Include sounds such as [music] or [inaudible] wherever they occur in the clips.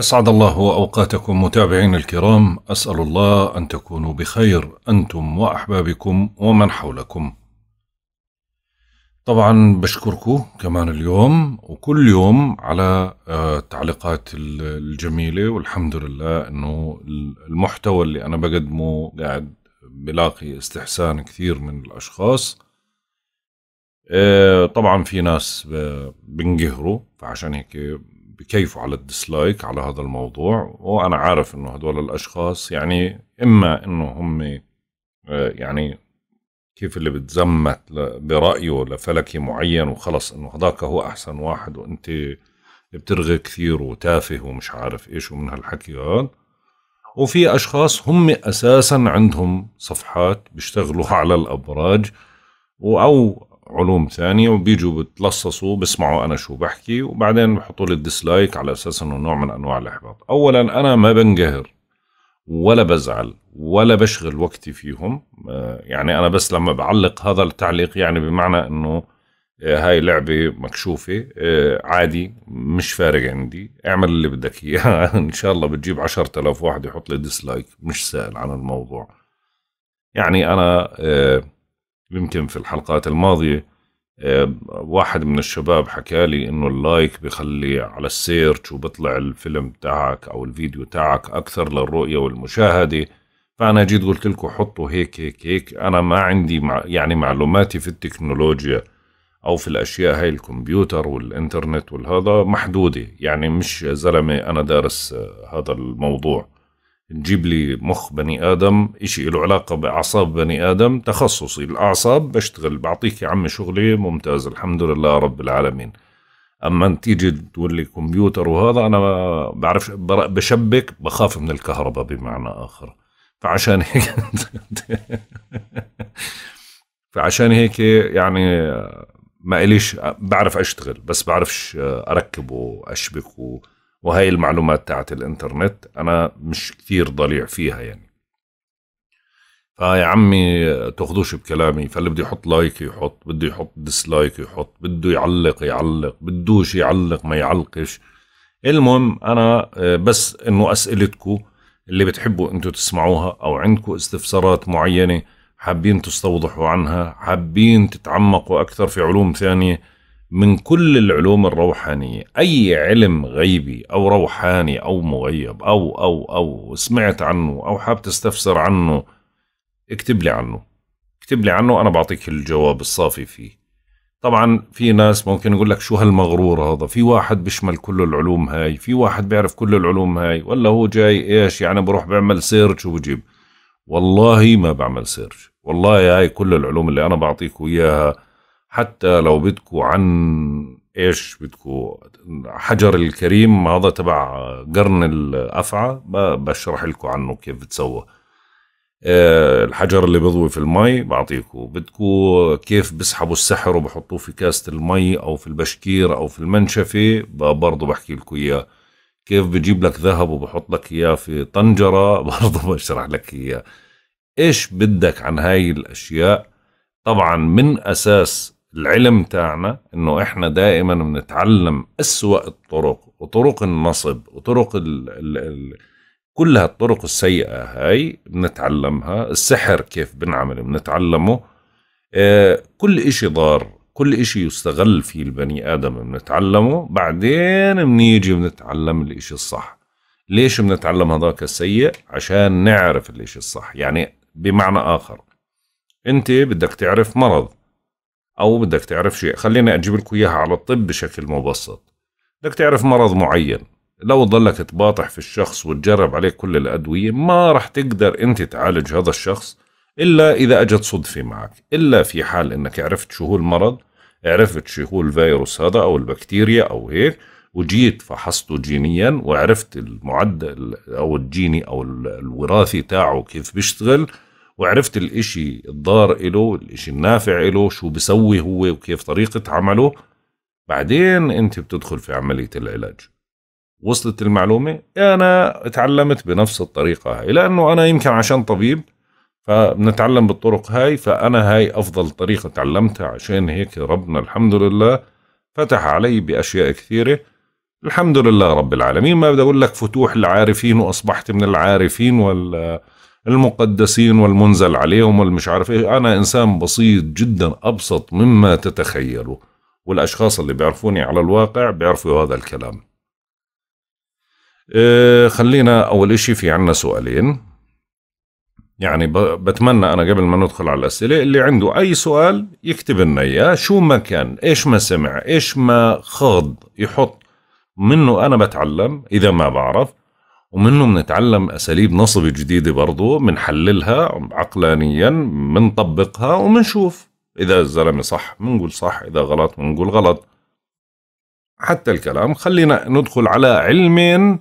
أسعد الله أوقاتكم متابعين الكرام أسأل الله أن تكونوا بخير أنتم وأحبابكم ومن حولكم طبعا بشكركم كمان اليوم وكل يوم على التعليقات آه، الجميلة والحمد لله أنه المحتوى اللي أنا بقدمه قاعد بلاقي استحسان كثير من الأشخاص آه، طبعا في ناس بنقهروا فعشان هيك بكيفوا على الديسلايك على هذا الموضوع وانا عارف انه هدول الاشخاص يعني اما انه هم آه، يعني كيف اللي بتزمت برايه لفلكي معين وخلص انه هذاك هو احسن واحد وانت بترغي كثير وتافه ومش عارف ايش ومن هالحكي هذا وفي اشخاص هم اساسا عندهم صفحات بيشتغلوا [laughs] على الابراج او علوم ثانية وبيجوا بتلصصوا بسمعوا أنا شو بحكي وبعدين بحطوا لي الديسلايك على أساس أنه نوع من أنواع الإحباط أولا أنا ما بنقهر ولا بزعل ولا بشغل وقتي فيهم آه، يعني أنا بس لما بعلق هذا التعليق يعني بمعنى أنه آه، هاي لعبة مكشوفة آه، عادي مش فارق عندي اعمل اللي بدك إياه [laughs] إن شاء الله بتجيب عشرة آلاف واحد يحط لي ديسلايك مش سائل عن الموضوع يعني أنا يمكن في الحلقات الماضية آه، واحد من الشباب حكالي انه اللايك بخلي على السيرش وبطلع الفيلم تاعك او الفيديو تاعك اكثر للرؤية والمشاهدة فانا جيت قلت لكم حطوا هيك هيك هيك انا ما عندي مع يعني معلوماتي في التكنولوجيا او في الاشياء هاي الكمبيوتر والانترنت والهذا محدوده يعني مش زلمه انا دارس آه، هذا الموضوع نجيب لي مخ بني آدم إشي له علاقة بأعصاب بني آدم تخصصي الأعصاب بشتغل بعطيك يا عمي شغلي ممتاز الحمد لله رب العالمين أما تيجي تقول لي كمبيوتر وهذا أنا ما بعرف بشبك بخاف من الكهرباء بمعنى آخر فعشان هيك [laughs] فعشان هيك يعني ما إليش بعرف أشتغل بس بعرفش أركب وأشبك و... وهي المعلومات تاعت الانترنت انا مش كثير ضليع فيها يعني فيا عمي تاخذوش بكلامي فاللي بده يحط لايك يحط بده يحط ديسلايك يحط بده يعلق يعلق بدوش يعلق ما يعلقش المهم انا بس انه اسئلتكم اللي بتحبوا انتم تسمعوها او عندكم استفسارات معينه حابين تستوضحوا عنها حابين تتعمقوا اكثر في علوم ثانيه من كل العلوم الروحانية أي علم غيبي أو روحاني أو مغيب أو أو أو سمعت عنه أو حاب تستفسر عنه اكتب لي عنه اكتب لي عنه أنا بعطيك الجواب الصافي فيه طبعا في ناس ممكن يقول لك شو هالمغرور هذا في واحد بيشمل كل العلوم هاي في واحد بيعرف كل العلوم هاي ولا هو جاي ايش يعني بروح بعمل سيرش وبجيب والله ما بعمل سيرش والله هاي كل العلوم اللي انا بعطيكم اياها حتى لو بدكوا عن ايش بدكوا حجر الكريم هذا تبع قرن الافعى بشرح لكم عنه كيف بتسوى آه، الحجر اللي بضوي في المي بعطيكم بدكوا كيف بسحبوا السحر وبحطوه في كاسة المي او في البشكير او في المنشفة برضه بحكي لكم اياه كيف بجيب لك ذهب وبحط لك اياه في طنجرة [laughs] برضه بشرح لك اياه ايش بدك عن هاي الاشياء طبعا من اساس العلم تاعنا انه احنا دائما بنتعلم اسوا الطرق وطرق النصب وطرق ال ال ال كل هالطرق السيئة هاي بنتعلمها السحر كيف بنعمل بنتعلمه آه كل اشي ضار كل اشي يستغل فيه البني ادم بنتعلمه بعدين بنيجي بنتعلم الاشي الصح ليش بنتعلم هذاك السيء عشان نعرف الاشي الصح يعني بمعنى اخر انت بدك تعرف مرض أو بدك تعرف شيء خلينا أجيب لكم إياها على الطب بشكل مبسط بدك تعرف مرض معين لو ضلك تباطح في الشخص وتجرب عليه كل الأدوية ما رح تقدر أنت تعالج هذا الشخص إلا إذا أجت صدفة معك إلا في حال أنك عرفت شو هو المرض عرفت شو هو الفيروس هذا أو البكتيريا أو هيك وجيت فحصته جينيا وعرفت المعدل أو الجيني أو الوراثي تاعه كيف بيشتغل وعرفت الإشي الضار إله الإشي النافع إله شو بسوي هو وكيف طريقة عمله بعدين أنت بتدخل في عملية العلاج وصلت المعلومة أنا تعلمت بنفس الطريقة هاي لأنه أنا يمكن عشان طبيب فبنتعلم بالطرق هاي فأنا هاي أفضل طريقة تعلمتها عشان هيك ربنا الحمد لله فتح علي بأشياء كثيرة الحمد لله رب العالمين ما بدي أقول لك فتوح العارفين وأصبحت من العارفين ولا المقدسين والمنزل عليهم والمش عارف ايه انا انسان بسيط جدا ابسط مما تتخيلوا والاشخاص اللي بيعرفوني على الواقع بيعرفوا هذا الكلام إيه خلينا اول اشي في عنا سؤالين يعني بتمنى انا قبل ما ندخل على الاسئله اللي عنده اي سؤال يكتب لنا اياه شو ما كان ايش ما سمع ايش ما خاض يحط منه انا بتعلم اذا ما بعرف ومنه بنتعلم اساليب نصب جديده برضه بنحللها عقلانيا بنطبقها وبنشوف اذا الزلمه صح بنقول صح اذا غلط بنقول غلط حتى الكلام خلينا ندخل على علمين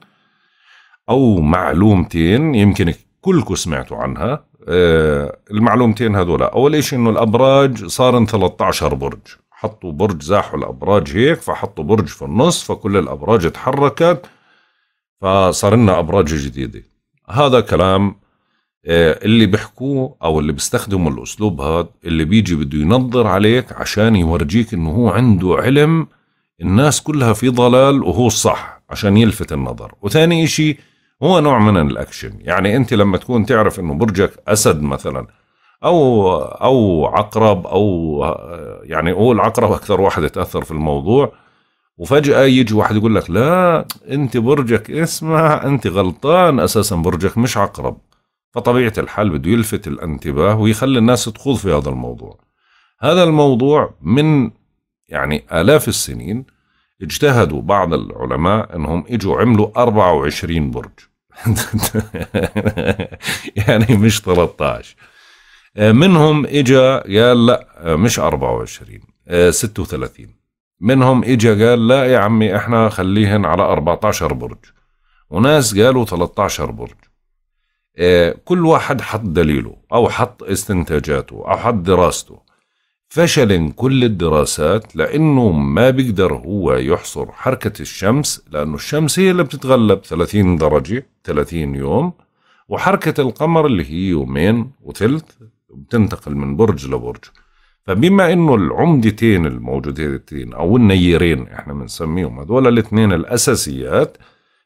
او معلومتين يمكن كلكم سمعتوا عنها آه، المعلومتين هذول اول شيء انه الابراج صارن 13 برج حطوا برج زاحوا الابراج هيك فحطوا برج في النص فكل الابراج تحركت فصار لنا ابراج جديده هذا كلام آه، اللي بيحكوه او اللي بيستخدموا الاسلوب هذا اللي بيجي بده ينظر عليك عشان يورجيك انه هو عنده علم الناس كلها في ضلال وهو الصح عشان يلفت النظر وثاني اشي هو نوع من الاكشن يعني انت لما تكون تعرف انه برجك اسد مثلا او او عقرب او آه، يعني هو العقرب اكثر واحد يتاثر في الموضوع وفجأة يجي واحد يقول لك لا أنت برجك اسمع أنت غلطان أساسا برجك مش عقرب فطبيعة الحال بده يلفت الانتباه ويخلي الناس تخوض في هذا الموضوع هذا الموضوع من يعني آلاف السنين اجتهدوا بعض العلماء أنهم إجوا عملوا 24 برج [laughs] يعني مش 13 منهم إجا قال لا مش 24 36 منهم اجى قال لا يا عمي احنا خليهن على 14 برج وناس قالوا 13 برج اه كل واحد حط دليله او حط استنتاجاته او حط دراسته فشل كل الدراسات لانه ما بيقدر هو يحصر حركه الشمس لانه الشمس هي اللي بتتغلب 30 درجه 30 يوم وحركه القمر اللي هي يومين وثلث بتنتقل من برج لبرج فبما انه العمدتين الموجودتين او النيرين احنا بنسميهم هذول الاثنين الاساسيات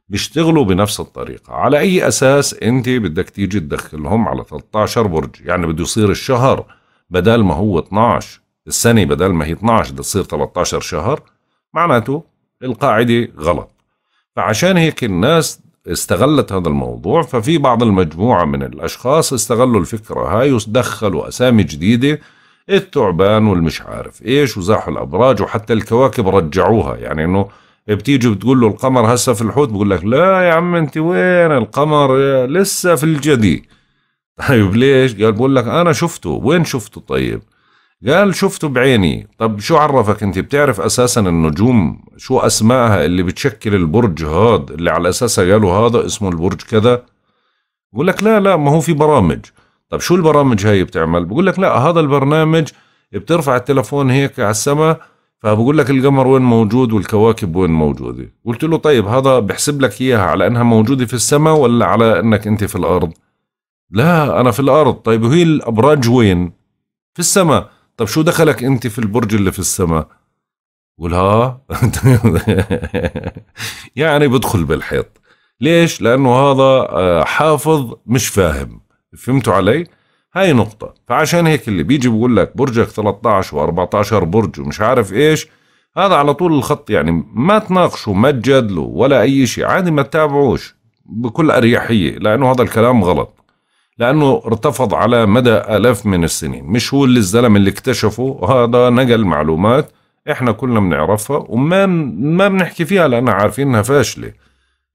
بيشتغلوا بنفس الطريقة على أي أساس أنت بدك تيجي تدخلهم على 13 برج يعني بده يصير الشهر بدل ما هو 12 السنة بدل ما هي 12 بدها تصير 13 شهر معناته القاعدة غلط فعشان هيك الناس استغلت هذا الموضوع ففي بعض المجموعة من الأشخاص استغلوا الفكرة هاي ودخلوا أسامي جديدة الثعبان والمش عارف ايش وزاحوا الابراج وحتى الكواكب رجعوها يعني انه بتيجي بتقول له القمر هسه في الحوت بقول لك لا يا عم انت وين القمر لسه في الجدي [laughs] طيب ليش قال بقول لك انا شفته وين شفته طيب قال شفته بعيني طب شو عرفك انت بتعرف اساسا النجوم شو اسمائها اللي بتشكل البرج هاد اللي على اساسها قالوا هذا اسمه البرج كذا بقول لك لا لا ما هو في برامج طب شو البرامج هاي بتعمل بقول لك لا هذا البرنامج بترفع التلفون هيك على السماء فبقول لك القمر وين موجود والكواكب وين موجودة قلت له طيب هذا بحسب لك إياها على أنها موجودة في السماء ولا على أنك أنت في الأرض لا أنا في الأرض طيب وهي الأبراج وين في السماء طب شو دخلك أنت في البرج اللي في السماء قول ها [laughs] يعني بدخل بالحيط ليش لأنه هذا آه، حافظ مش فاهم فهمتوا علي؟ هاي نقطة فعشان هيك اللي بيجي بقول لك برجك 13 و14 برج ومش عارف ايش هذا على طول الخط يعني ما تناقشوا ما تجادلوا ولا اي شيء عادي ما تتابعوش بكل اريحية لانه هذا الكلام غلط لانه ارتفض على مدى الاف من السنين مش هو اللي الزلم اللي اكتشفه هذا نقل معلومات احنا كلنا بنعرفها وما ما بنحكي فيها لأنه عارفين انها فاشله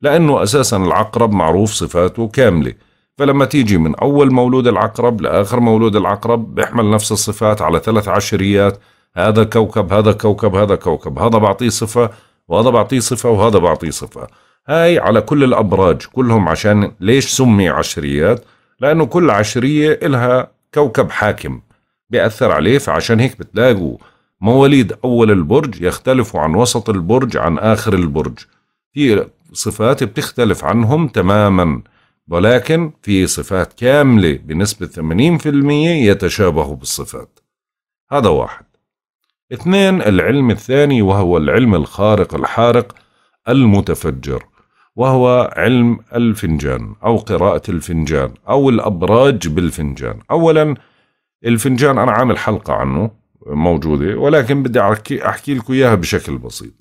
لانه اساسا العقرب معروف صفاته كامله فلما تيجي من أول مولود العقرب لآخر مولود العقرب بيحمل نفس الصفات على ثلاث عشريات هذا كوكب هذا كوكب هذا كوكب هذا بعطيه صفة وهذا بعطيه صفة وهذا بعطيه صفة هاي على كل الأبراج كلهم عشان ليش سمي عشريات لأنه كل عشرية إلها كوكب حاكم بيأثر عليه فعشان هيك بتلاقوا مواليد أول البرج يختلفوا عن وسط البرج عن آخر البرج في صفات بتختلف عنهم تماماً ولكن في صفات كاملة بنسبة 80% يتشابه بالصفات هذا واحد اثنين العلم الثاني وهو العلم الخارق الحارق المتفجر وهو علم الفنجان أو قراءة الفنجان أو الأبراج بالفنجان أولا الفنجان أنا عامل حلقة عنه موجودة ولكن بدي أحكي, لكم إياها بشكل بسيط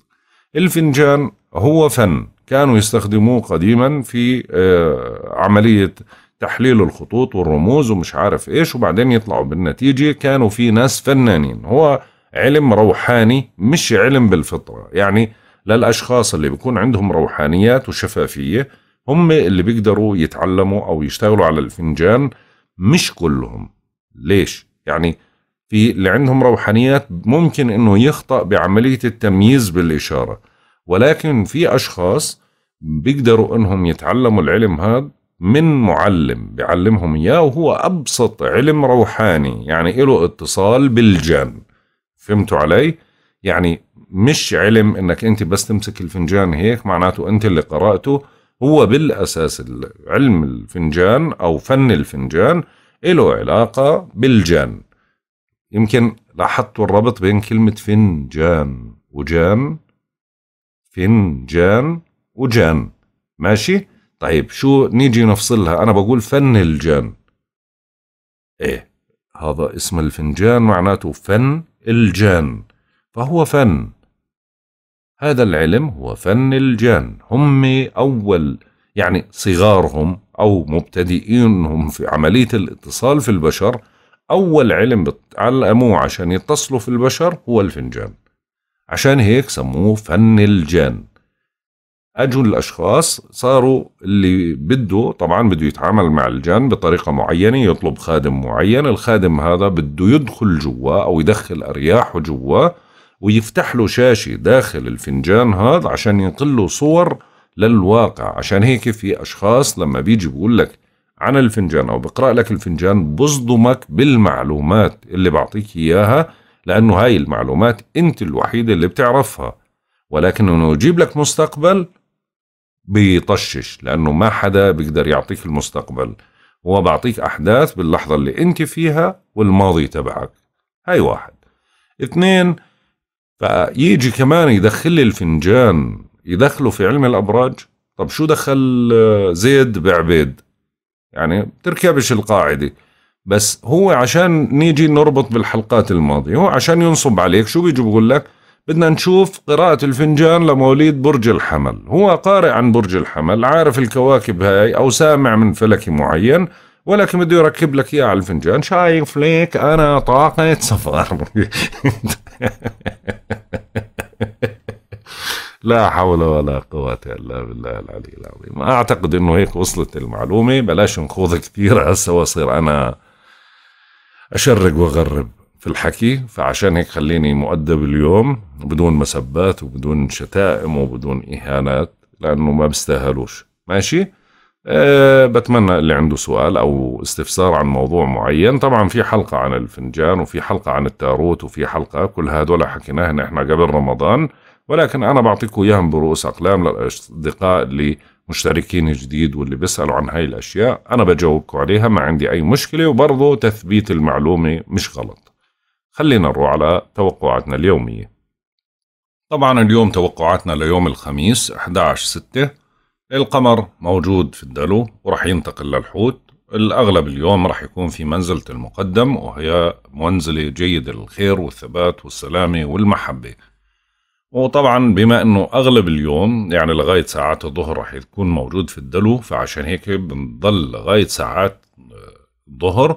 الفنجان هو فن كانوا يستخدموه قديما في آه، عملية تحليل الخطوط والرموز ومش عارف ايش وبعدين يطلعوا بالنتيجة كانوا في ناس فنانين هو علم روحاني مش علم بالفطرة يعني للأشخاص اللي بيكون عندهم روحانيات وشفافية هم اللي بيقدروا يتعلموا أو يشتغلوا على الفنجان مش كلهم ليش؟ يعني في اللي عندهم روحانيات ممكن انه يخطأ بعملية التمييز بالإشارة ولكن في أشخاص بيقدروا أنهم يتعلموا العلم هذا من معلم بيعلمهم إياه وهو أبسط علم روحاني يعني له اتصال بالجن فهمتوا علي؟ يعني مش علم انك انت بس تمسك الفنجان هيك معناته انت اللي قرأته هو بالاساس علم الفنجان او فن الفنجان له علاقة بالجان يمكن لاحظتوا الربط بين كلمة فنجان وجان فنجان وجان ماشي طيب شو نيجي نفصلها أنا بقول فن الجان إيه هذا اسم الفنجان معناته فن الجان فهو فن هذا العلم هو فن الجان هم أول يعني صغارهم أو مبتدئينهم في عملية الاتصال في البشر أول علم بتعلموه عشان يتصلوا في البشر هو الفنجان عشان هيك سموه فن الجان اجوا الاشخاص صاروا اللي بده طبعا بده يتعامل مع الجان بطريقه معينه يطلب خادم معين الخادم هذا بده يدخل جوا او يدخل ارياحه جوا ويفتح له شاشه داخل الفنجان هذا عشان ينقل له صور للواقع عشان هيك في اشخاص لما بيجي بيقول لك عن الفنجان او بقرا لك الفنجان بصدمك بالمعلومات اللي بعطيك اياها لأنه هاي المعلومات أنت الوحيدة اللي بتعرفها ولكن إنه يجيب لك مستقبل بيطشش لأنه ما حدا بيقدر يعطيك المستقبل هو بعطيك أحداث باللحظة اللي أنت فيها والماضي تبعك هاي واحد اثنين فيجي كمان يدخل لي الفنجان يدخله في علم الأبراج طب شو دخل آه، زيد بعبيد يعني تركبش القاعدة بس هو عشان نيجي نربط بالحلقات الماضية هو عشان ينصب عليك شو بيجي بقول لك بدنا نشوف قراءة الفنجان لمواليد برج الحمل هو قارئ عن برج الحمل عارف الكواكب هاي أو سامع من فلكي معين ولكن بده يركب لك اياه على الفنجان شايف ليك انا طاقة سفر [laughs] لا حول ولا قوة إلا بالله العلي العظيم أعتقد أنه هيك وصلت المعلومة بلاش نخوض كثير هسه وصير أنا أشرق وأغرب في الحكي فعشان هيك خليني مؤدب اليوم بدون مسبات وبدون شتائم وبدون إهانات لأنه ما بستاهلوش ماشي أه بتمنى اللي عنده سؤال أو استفسار عن موضوع معين طبعا في حلقة عن الفنجان وفي حلقة عن التاروت وفي حلقة كل هذول حكيناهن احنا قبل رمضان ولكن أنا بعطيكم إياهم برؤوس أقلام للأصدقاء اللي مشتركين جديد واللي بيسألوا عن هاي الأشياء أنا بجاوبكم عليها ما عندي أي مشكلة وبرضه تثبيت المعلومة مش غلط خلينا نروح على توقعاتنا اليومية طبعا اليوم توقعاتنا ليوم الخميس 11 6 القمر موجود في الدلو ورح ينتقل للحوت الأغلب اليوم رح يكون في منزلة المقدم وهي منزلة جيدة للخير والثبات والسلامة والمحبة وطبعا بما انه اغلب اليوم يعني لغايه ساعات الظهر رح يكون موجود في الدلو فعشان هيك بنضل لغايه ساعات الظهر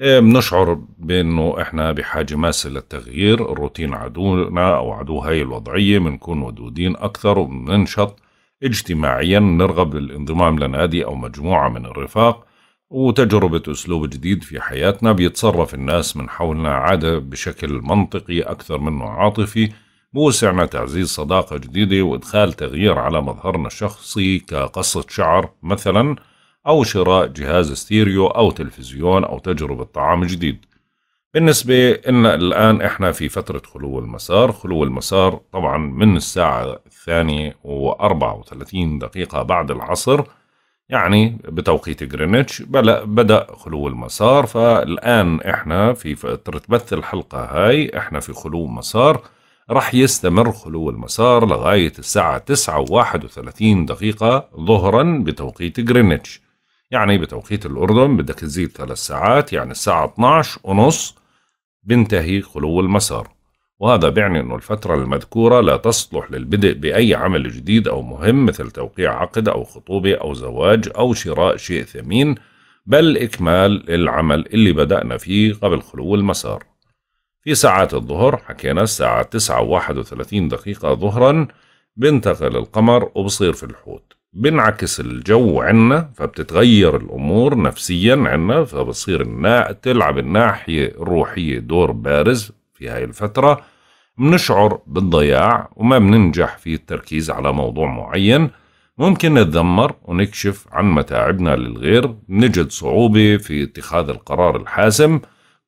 آه، آه، بنشعر بانه احنا بحاجه ماسه للتغيير الروتين عدونا او عدو هاي الوضعيه بنكون ودودين اكثر وبننشط اجتماعيا نرغب بالانضمام لنادي او مجموعه من الرفاق وتجربة أسلوب جديد في حياتنا بيتصرف الناس من حولنا عادة بشكل منطقي أكثر منه عاطفي بوسعنا تعزيز صداقة جديدة وإدخال تغيير على مظهرنا الشخصي كقصة شعر مثلا أو شراء جهاز ستيريو أو تلفزيون أو تجربة طعام جديد بالنسبة إلنا الآن إحنا في فترة خلو المسار خلو المسار طبعا من الساعة الثانية و34 دقيقة بعد العصر يعني بتوقيت جرينتش بدأ خلو المسار فالآن إحنا في فترة بث الحلقة هاي إحنا في خلو مسار رح يستمر خلو المسار لغاية الساعة تسعة وواحد وثلاثين دقيقة ظهرا بتوقيت جرينتش يعني بتوقيت الأردن بدك تزيد ثلاث ساعات يعني الساعة 12 ونص بنتهي خلو المسار وهذا بيعني أنه الفترة المذكورة لا تصلح للبدء بأي عمل جديد أو مهم مثل توقيع عقد أو خطوبة أو زواج أو شراء شيء ثمين بل إكمال العمل اللي بدأنا فيه قبل خلو المسار في ساعات الظهر حكينا الساعة تسعة وواحد وثلاثين دقيقة ظهرا بينتقل القمر وبصير في الحوت بنعكس الجو عنا فبتتغير الأمور نفسيا عنا فبصير النا... تلعب الناحية الروحية دور بارز في هاي الفترة بنشعر بالضياع وما بننجح في التركيز على موضوع معين ممكن نتذمر ونكشف عن متاعبنا للغير نجد صعوبة في اتخاذ القرار الحاسم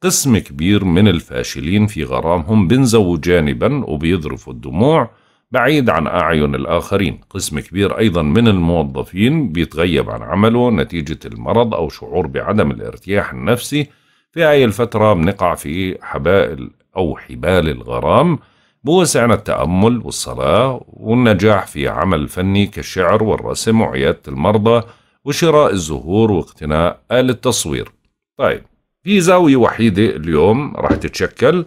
قسم كبير من الفاشلين في غرامهم بينزووا جانبا وبيذرفوا الدموع بعيد عن أعين الآخرين قسم كبير أيضا من الموظفين بيتغيب عن عمله نتيجة المرض أو شعور بعدم الارتياح النفسي في هاي الفترة بنقع في حبائل أو حبال الغرام بوسعنا التأمل والصلاة والنجاح في عمل فني كالشعر والرسم وعيادة المرضى وشراء الزهور واقتناء آل التصوير طيب في زاوية وحيدة اليوم راح تتشكل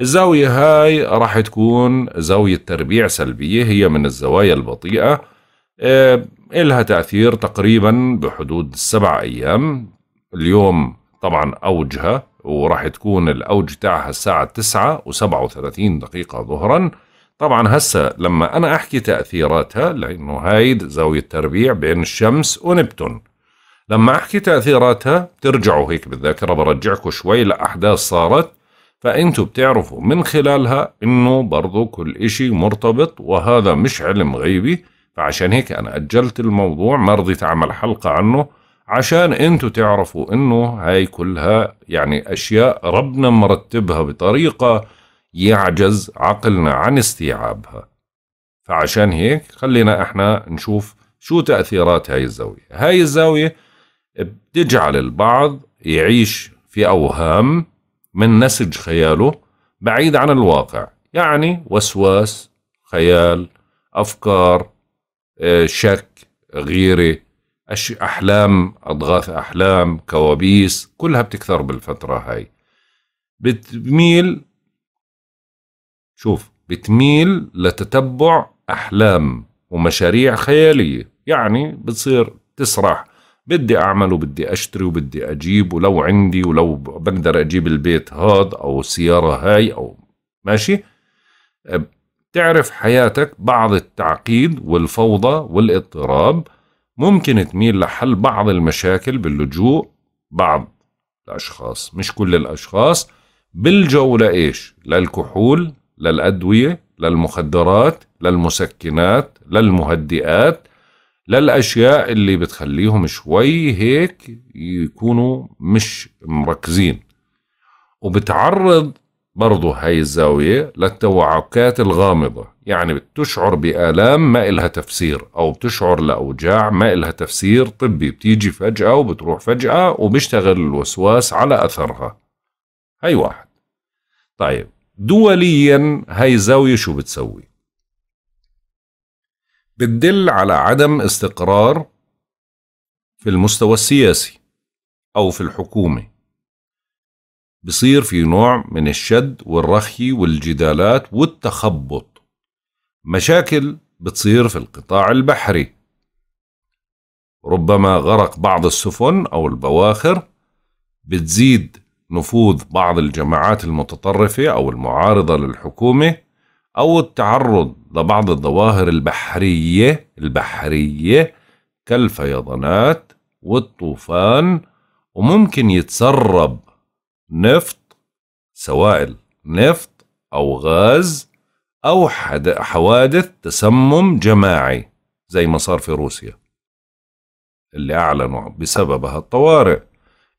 الزاوية هاي راح تكون زاوية تربيع سلبية هي من الزوايا البطيئة آه، إلها تأثير تقريبا بحدود سبع أيام اليوم طبعا أوجها وراح تكون الأوج تاعها الساعة تسعة وسبعة وثلاثين دقيقة ظهرا طبعا هسا لما أنا أحكي تأثيراتها لأنه هاي زاوية تربيع بين الشمس ونبتون لما أحكي تأثيراتها ترجعوا هيك بالذاكرة برجعكم شوي لأحداث صارت فأنتوا بتعرفوا من خلالها إنه برضو كل إشي مرتبط وهذا مش علم غيبي فعشان هيك أنا أجلت الموضوع ما رضيت أعمل حلقة عنه عشان أنتوا تعرفوا إنه هاي كلها يعني أشياء ربنا مرتبها بطريقة يعجز عقلنا عن استيعابها فعشان هيك خلينا إحنا نشوف شو تأثيرات هاي الزاوية هاي الزاوية بتجعل البعض يعيش في أوهام من نسج خياله بعيد عن الواقع يعني وسواس خيال أفكار آه، شك غيرة أحلام أضغاث أحلام كوابيس كلها بتكثر بالفترة هاي بتميل شوف بتميل لتتبع أحلام ومشاريع خيالية يعني بتصير تسرح بدي أعمل وبدي أشتري وبدي أجيب ولو عندي ولو بقدر أجيب البيت هاد أو السيارة هاي أو ماشي تعرف حياتك بعض التعقيد والفوضى والاضطراب ممكن تميل لحل بعض المشاكل باللجوء بعض الأشخاص مش كل الأشخاص بالجو لإيش للكحول للأدوية للمخدرات للمسكنات للمهدئات للأشياء اللي بتخليهم شوي هيك يكونوا مش مركزين وبتعرض برضه هاي الزاوية للتوعكات الغامضة يعني بتشعر بآلام ما إلها تفسير أو بتشعر لأوجاع ما إلها تفسير طبي بتيجي فجأة وبتروح فجأة وبيشتغل الوسواس على أثرها هاي واحد طيب دوليا هاي الزاوية شو بتسوي بتدل على عدم استقرار في المستوى السياسي أو في الحكومة بصير في نوع من الشد والرخي والجدالات والتخبط مشاكل بتصير في القطاع البحري ربما غرق بعض السفن أو البواخر بتزيد نفوذ بعض الجماعات المتطرفة أو المعارضة للحكومة أو التعرض لبعض الظواهر البحرية البحرية كالفيضانات والطوفان وممكن يتسرب نفط سوائل نفط أو غاز أو حوادث تسمم جماعي زي ما صار في روسيا اللي أعلنوا بسببها الطوارئ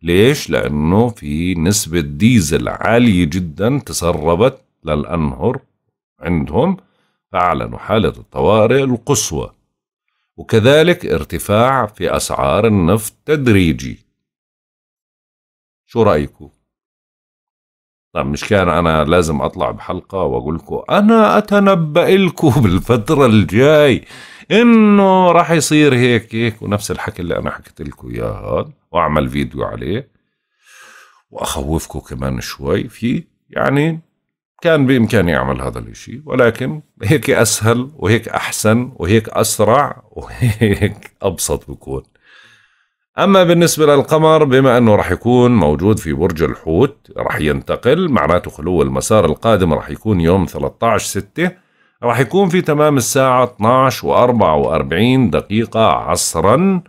ليش؟ لأنه في نسبة ديزل عالية جدا تسربت للأنهر عندهم أعلنوا حالة الطوارئ القصوى وكذلك ارتفاع في أسعار النفط تدريجي شو رأيكم؟ طب مش كان أنا لازم أطلع بحلقة وأقول لكم أنا أتنبأ لكم [laughs] بالفترة الجاي إنه راح يصير هيك هيك ونفس الحكي اللي أنا حكيت لكم إياه هاد وأعمل فيديو عليه وأخوفكم كمان شوي في يعني كان بإمكاني أعمل هذا الإشي ولكن هيك أسهل وهيك أحسن وهيك أسرع وهيك أبسط بكون أما بالنسبة للقمر بما أنه رح يكون موجود في برج الحوت رح ينتقل معناته خلو المسار القادم رح يكون يوم 13 6 رح يكون في تمام الساعة 12 و44 دقيقة عصراً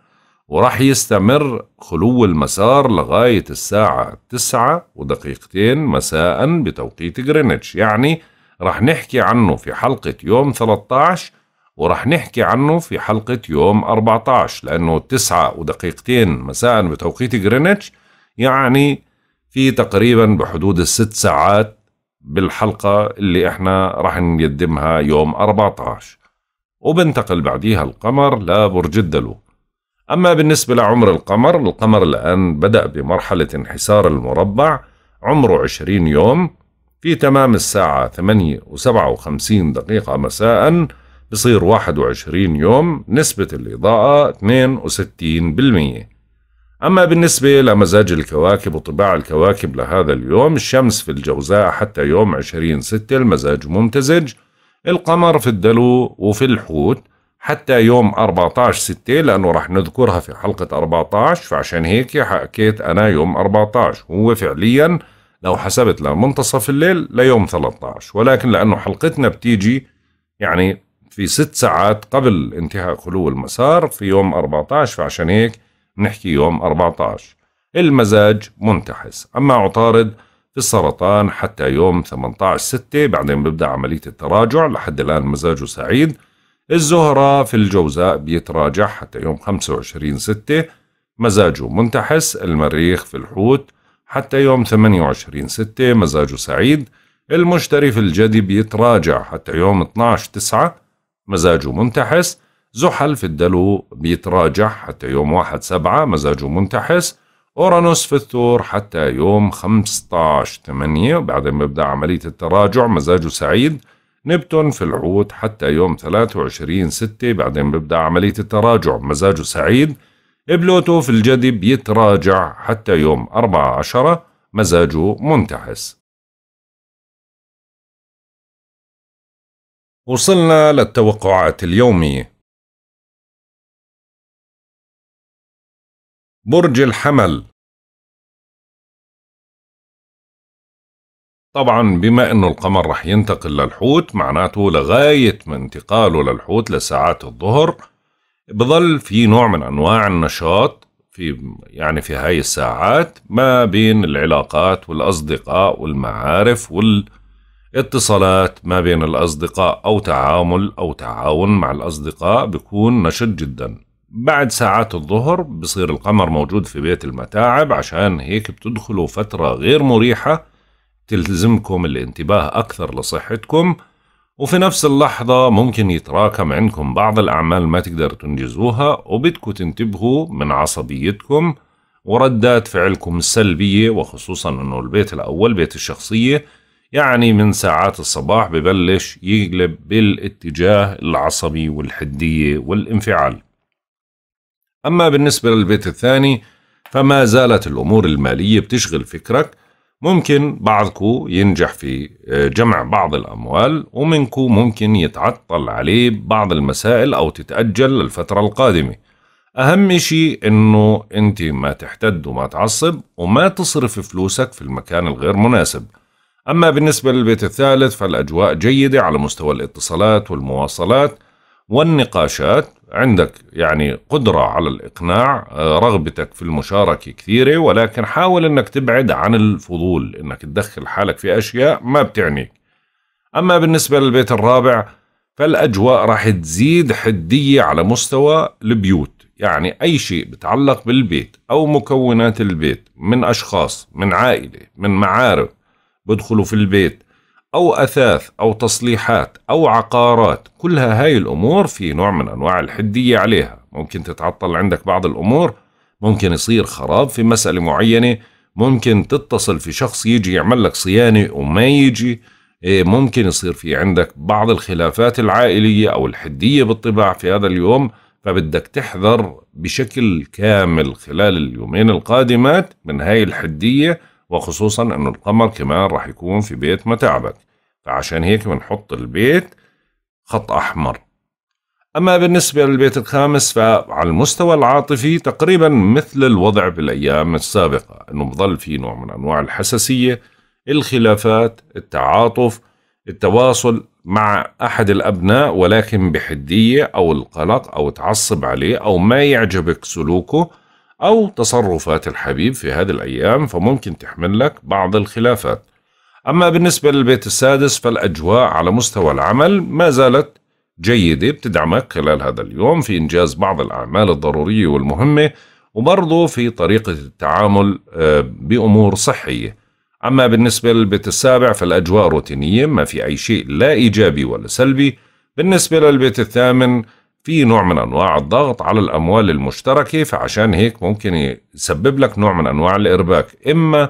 وراح يستمر خلو المسار لغاية الساعة تسعة ودقيقتين مساء بتوقيت جرينتش يعني راح نحكي عنه في حلقة يوم 13 وراح نحكي عنه في حلقة يوم 14 لأنه تسعة ودقيقتين مساء بتوقيت جرينتش يعني في تقريبا بحدود الست ساعات بالحلقة اللي احنا راح نقدمها يوم 14 وبنتقل بعديها القمر لبرج الدلو أما بالنسبة لعمر القمر القمر الآن بدأ بمرحلة انحسار المربع عمره 20 يوم في تمام الساعة 8 و57 دقيقة مساء بصير 21 يوم نسبة الإضاءة 62% أما بالنسبة لمزاج الكواكب وطباع الكواكب لهذا اليوم الشمس في الجوزاء حتى يوم 20 ستة المزاج ممتزج القمر في الدلو وفي الحوت حتى يوم 14 6 لأنه راح نذكرها في حلقة 14 فعشان هيك حكيت أنا يوم 14 هو فعليا لو حسبت لمنتصف الليل ليوم 13 ولكن لأنه حلقتنا بتيجي يعني في ست ساعات قبل انتهاء خلو المسار في يوم 14 فعشان هيك بنحكي يوم 14 المزاج منتحس أما عطارد في السرطان حتى يوم 18 6 بعدين ببدأ عملية التراجع لحد الآن مزاجه سعيد الزهرة في الجوزاء بيتراجع حتى يوم 25 ستة مزاجه منتحس المريخ في الحوت حتى يوم 28 ستة مزاجه سعيد المشتري في الجدي بيتراجع حتى يوم 12 تسعة مزاجه منتحس زحل في الدلو بيتراجع حتى يوم 1 سبعة مزاجه منتحس أورانوس في الثور حتى يوم 15 8 ما بيبدأ عملية التراجع مزاجه سعيد نبتون في العود حتى يوم 23 ستة بعدين ببدأ عملية التراجع مزاجه سعيد بلوتو في الجدي بيتراجع حتى يوم 14 مزاجه منتحس وصلنا للتوقعات اليومية برج الحمل طبعا بما انه القمر رح ينتقل للحوت معناته لغاية ما انتقاله للحوت لساعات الظهر بظل في نوع من انواع النشاط في يعني في هاي الساعات ما بين العلاقات والاصدقاء والمعارف والاتصالات ما بين الاصدقاء او تعامل او تعاون مع الاصدقاء بيكون نشط جدا بعد ساعات الظهر بصير القمر موجود في بيت المتاعب عشان هيك بتدخلوا فترة غير مريحة تلزمكم الانتباه أكثر لصحتكم وفي نفس اللحظة ممكن يتراكم عندكم بعض الأعمال ما تقدروا تنجزوها وبدكم تنتبهوا من عصبيتكم وردات فعلكم السلبية وخصوصا أنه البيت الأول بيت الشخصية يعني من ساعات الصباح ببلش يقلب بالاتجاه العصبي والحدية والانفعال أما بالنسبة للبيت الثاني فما زالت الأمور المالية بتشغل فكرك ممكن بعضكو ينجح في آه، جمع بعض الأموال ومنكو ممكن يتعطل عليه بعض المسائل أو تتأجل للفترة القادمة أهم شيء إنه أنت ما تحتد وما تعصب وما تصرف فلوسك في المكان الغير مناسب أما بالنسبة للبيت الثالث فالأجواء جيدة على مستوى الاتصالات والمواصلات والنقاشات عندك يعني قدرة على الإقناع آه، رغبتك في المشاركة كثيرة ولكن حاول أنك تبعد عن الفضول أنك تدخل حالك في أشياء ما بتعنيك أما بالنسبة للبيت الرابع فالأجواء راح تزيد حدية على مستوى البيوت يعني أي شيء بتعلق بالبيت أو مكونات البيت من أشخاص من عائلة من معارف بدخلوا في البيت أو أثاث أو تصليحات أو عقارات كلها هاي الأمور في نوع من أنواع الحدية عليها ممكن تتعطل عندك بعض الأمور ممكن يصير خراب في مسألة معينة ممكن تتصل في شخص يجي يعمل لك صيانة وما يجي إيه، ممكن يصير في عندك بعض الخلافات العائلية أو الحدية بالطباع في هذا اليوم فبدك تحذر بشكل كامل خلال اليومين القادمات من هاي الحدية وخصوصا انه القمر كمان راح يكون في بيت متاعبك فعشان هيك بنحط البيت خط احمر اما بالنسبه للبيت الخامس فعلى المستوى العاطفي تقريبا مثل الوضع بالايام السابقه انه بظل في نوع من انواع الحساسيه الخلافات التعاطف التواصل مع احد الابناء ولكن بحديه او القلق او تعصب عليه او ما يعجبك سلوكه أو تصرفات الحبيب في هذه الأيام فممكن تحمل لك بعض الخلافات أما بالنسبة للبيت السادس فالأجواء على مستوى العمل ما زالت جيدة بتدعمك خلال هذا اليوم في إنجاز بعض الأعمال الضرورية والمهمة وبرضه في طريقة التعامل آه، بأمور صحية أما بالنسبة للبيت السابع فالأجواء روتينية ما في أي شيء لا إيجابي ولا سلبي بالنسبة للبيت الثامن في نوع من انواع الضغط على الاموال المشتركه فعشان هيك ممكن يسبب لك نوع من انواع الارباك اما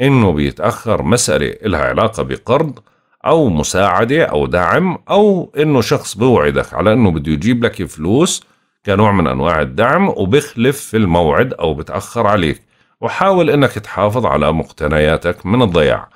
انه بيتاخر مساله لها علاقه بقرض او مساعده او دعم او انه شخص بوعدك على انه بده يجيب لك فلوس كنوع من انواع الدعم وبخلف في الموعد او بتاخر عليك وحاول انك تحافظ على مقتنياتك من الضياع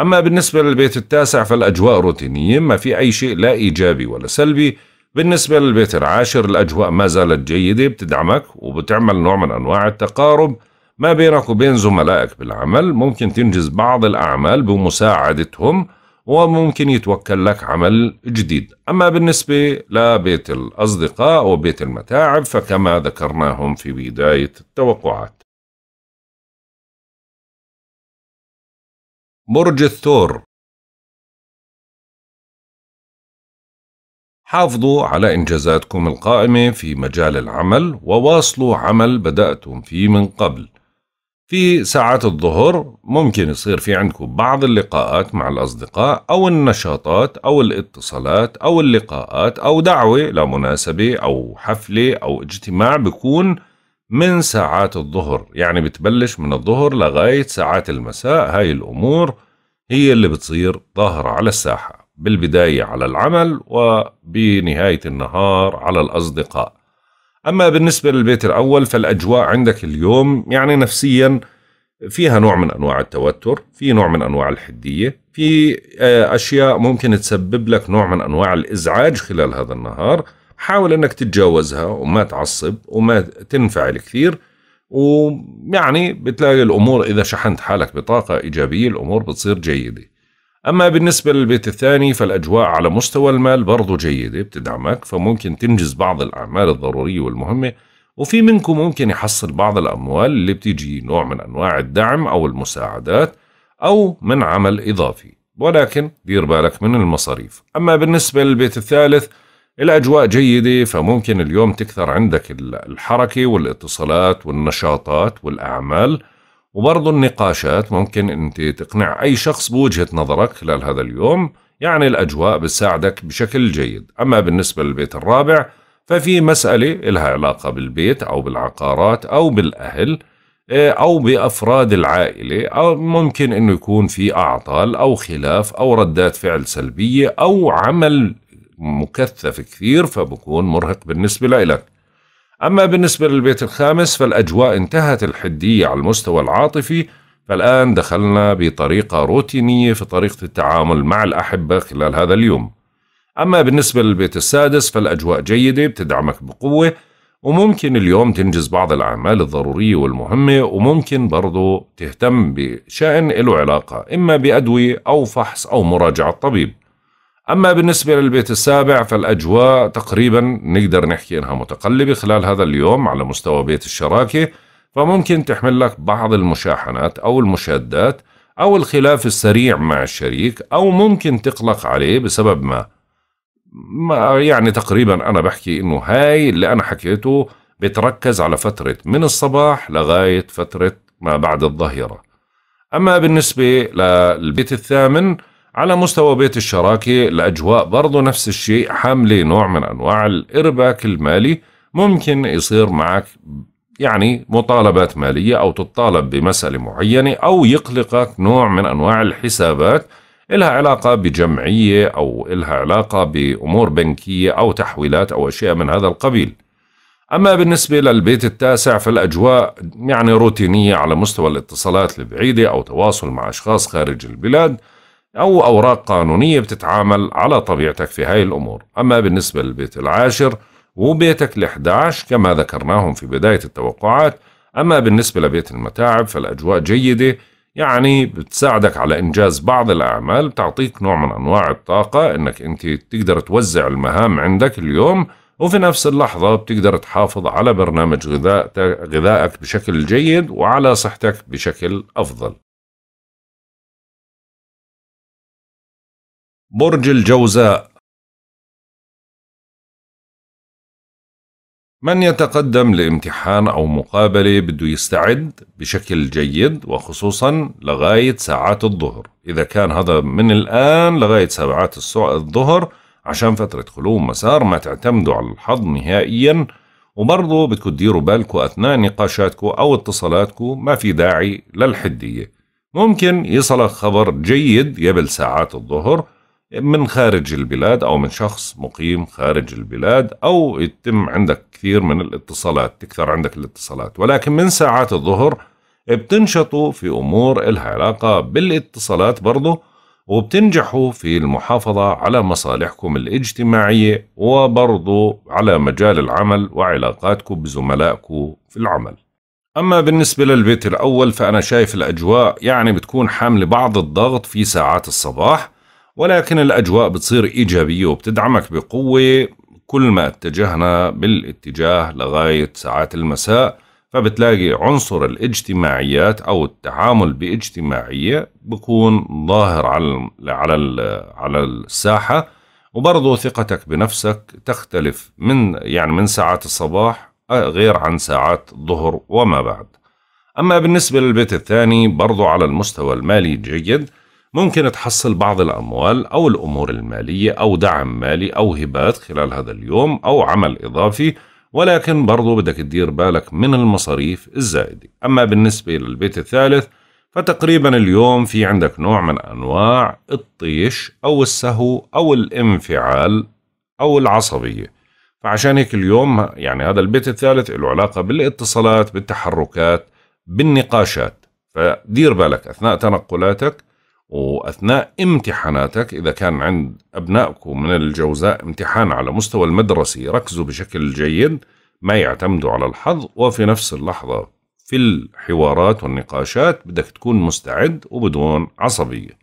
اما بالنسبه للبيت التاسع فالاجواء روتينيه ما في اي شيء لا ايجابي ولا سلبي بالنسبة للبيت العاشر الأجواء ما زالت جيدة بتدعمك وبتعمل نوع من أنواع التقارب ما بينك وبين زملائك بالعمل ممكن تنجز بعض الأعمال بمساعدتهم وممكن يتوكل لك عمل جديد أما بالنسبة لبيت الأصدقاء وبيت المتاعب فكما ذكرناهم في بداية التوقعات برج الثور حافظوا على إنجازاتكم القائمة في مجال العمل وواصلوا عمل بدأتم فيه من قبل في ساعات الظهر ممكن يصير في عندكم بعض اللقاءات مع الأصدقاء أو النشاطات أو الاتصالات أو اللقاءات أو دعوة لمناسبة أو حفلة أو اجتماع بكون من ساعات الظهر يعني بتبلش من الظهر لغاية ساعات المساء هاي الأمور هي اللي بتصير ظاهرة على الساحة بالبداية على العمل وبنهاية النهار على الأصدقاء أما بالنسبة للبيت الأول فالأجواء عندك اليوم يعني نفسيا فيها نوع من أنواع التوتر في نوع من أنواع الحدية في آه، أشياء ممكن تسبب لك نوع من أنواع الإزعاج خلال هذا النهار حاول أنك تتجاوزها وما تعصب وما تنفعل كثير ويعني بتلاقي الأمور إذا شحنت حالك بطاقة إيجابية الأمور بتصير جيدة أما بالنسبة للبيت الثاني فالأجواء على مستوى المال برضو جيدة بتدعمك فممكن تنجز بعض الأعمال الضرورية والمهمة وفي منكم ممكن يحصل بعض الأموال اللي بتيجي نوع من أنواع الدعم أو المساعدات أو من عمل إضافي ولكن دير بالك من المصاريف أما بالنسبة للبيت الثالث الأجواء جيدة فممكن اليوم تكثر عندك الحركة والاتصالات والنشاطات والأعمال وبرضه النقاشات ممكن أنت تقنع أي شخص بوجهة نظرك خلال هذا اليوم يعني الأجواء بتساعدك بشكل جيد أما بالنسبة للبيت الرابع ففي مسألة إلها علاقة بالبيت أو بالعقارات أو بالأهل آه، أو بأفراد العائلة أو ممكن أنه يكون في أعطال أو خلاف أو ردات فعل سلبية أو عمل مكثف كثير فبكون مرهق بالنسبة لك أما بالنسبة للبيت الخامس فالأجواء انتهت الحدية على المستوى العاطفي فالآن دخلنا بطريقة روتينية في طريقة التعامل مع الأحبة خلال هذا اليوم أما بالنسبة للبيت السادس فالأجواء جيدة بتدعمك بقوة وممكن اليوم تنجز بعض الأعمال الضرورية والمهمة وممكن برضو تهتم بشأن له علاقة إما بأدوية أو فحص أو مراجعة طبيب أما بالنسبة للبيت السابع فالأجواء تقريبا نقدر نحكي إنها متقلبة خلال هذا اليوم على مستوى بيت الشراكة فممكن تحمل لك بعض المشاحنات أو المشادات أو الخلاف السريع مع الشريك أو ممكن تقلق عليه بسبب ما ما يعني تقريبا أنا بحكي إنه هاي اللي أنا حكيته بتركز على فترة من الصباح لغاية فترة ما بعد الظهيرة أما بالنسبة للبيت الثامن على مستوى بيت الشراكة الأجواء برضو نفس الشيء حاملة نوع من أنواع الإرباك المالي ممكن يصير معك يعني مطالبات مالية أو تطالب بمسألة معينة أو يقلقك نوع من أنواع الحسابات إلها علاقة بجمعية أو إلها علاقة بأمور بنكية أو تحويلات أو أشياء من هذا القبيل أما بالنسبة للبيت التاسع فالأجواء يعني روتينية على مستوى الاتصالات البعيدة أو تواصل مع أشخاص خارج البلاد أو أوراق قانونية بتتعامل على طبيعتك في هاي الأمور أما بالنسبة للبيت العاشر وبيتك ال11 كما ذكرناهم في بداية التوقعات أما بالنسبة لبيت المتاعب فالأجواء جيدة يعني بتساعدك على إنجاز بعض الأعمال بتعطيك نوع من أنواع الطاقة إنك أنت تقدر توزع المهام عندك اليوم وفي نفس اللحظة بتقدر تحافظ على برنامج غذاء غذائك بشكل جيد وعلى صحتك بشكل أفضل برج الجوزاء من يتقدم لامتحان أو مقابلة بده يستعد بشكل جيد وخصوصا لغاية ساعات الظهر إذا كان هذا من الآن لغاية ساعات الظهر عشان فترة خلو مسار ما تعتمدوا على الحظ نهائيا وبرضه بدكم تديروا بالكم أثناء نقاشاتكم أو اتصالاتكم ما في داعي للحدية ممكن يصلك خبر جيد قبل ساعات الظهر من خارج البلاد أو من شخص مقيم خارج البلاد أو يتم عندك كثير من الاتصالات تكثر عندك الاتصالات ولكن من ساعات الظهر بتنشطوا في أمور إلها علاقة بالاتصالات برضه وبتنجحوا في المحافظة على مصالحكم الاجتماعية وبرضو على مجال العمل وعلاقاتكم بزملائكم في العمل أما بالنسبة للبيت الأول فأنا شايف الأجواء يعني بتكون حاملة بعض الضغط في ساعات الصباح ولكن الأجواء بتصير إيجابية وبتدعمك بقوة كل ما اتجهنا بالاتجاه لغاية ساعات المساء فبتلاقي عنصر الاجتماعيات أو التعامل باجتماعية بكون ظاهر على على على الساحة وبرضه ثقتك بنفسك تختلف من يعني من ساعات الصباح آه، غير عن ساعات الظهر وما بعد أما بالنسبة للبيت الثاني برضو على المستوى المالي جيد ممكن تحصل بعض الأموال أو الأمور المالية أو دعم مالي أو هبات خلال هذا اليوم أو عمل إضافي ولكن برضو بدك تدير بالك من المصاريف الزائدة أما بالنسبة للبيت الثالث فتقريبا اليوم في عندك نوع من أنواع الطيش أو السهو أو الانفعال أو العصبية فعشان هيك اليوم يعني هذا البيت الثالث له علاقة بالاتصالات بالتحركات بالنقاشات فدير بالك أثناء تنقلاتك وأثناء امتحاناتك إذا كان عند أبنائكم من الجوزاء امتحان على مستوى المدرسي ركزوا بشكل جيد ما يعتمدوا على الحظ وفي نفس اللحظة في الحوارات والنقاشات بدك تكون مستعد وبدون عصبية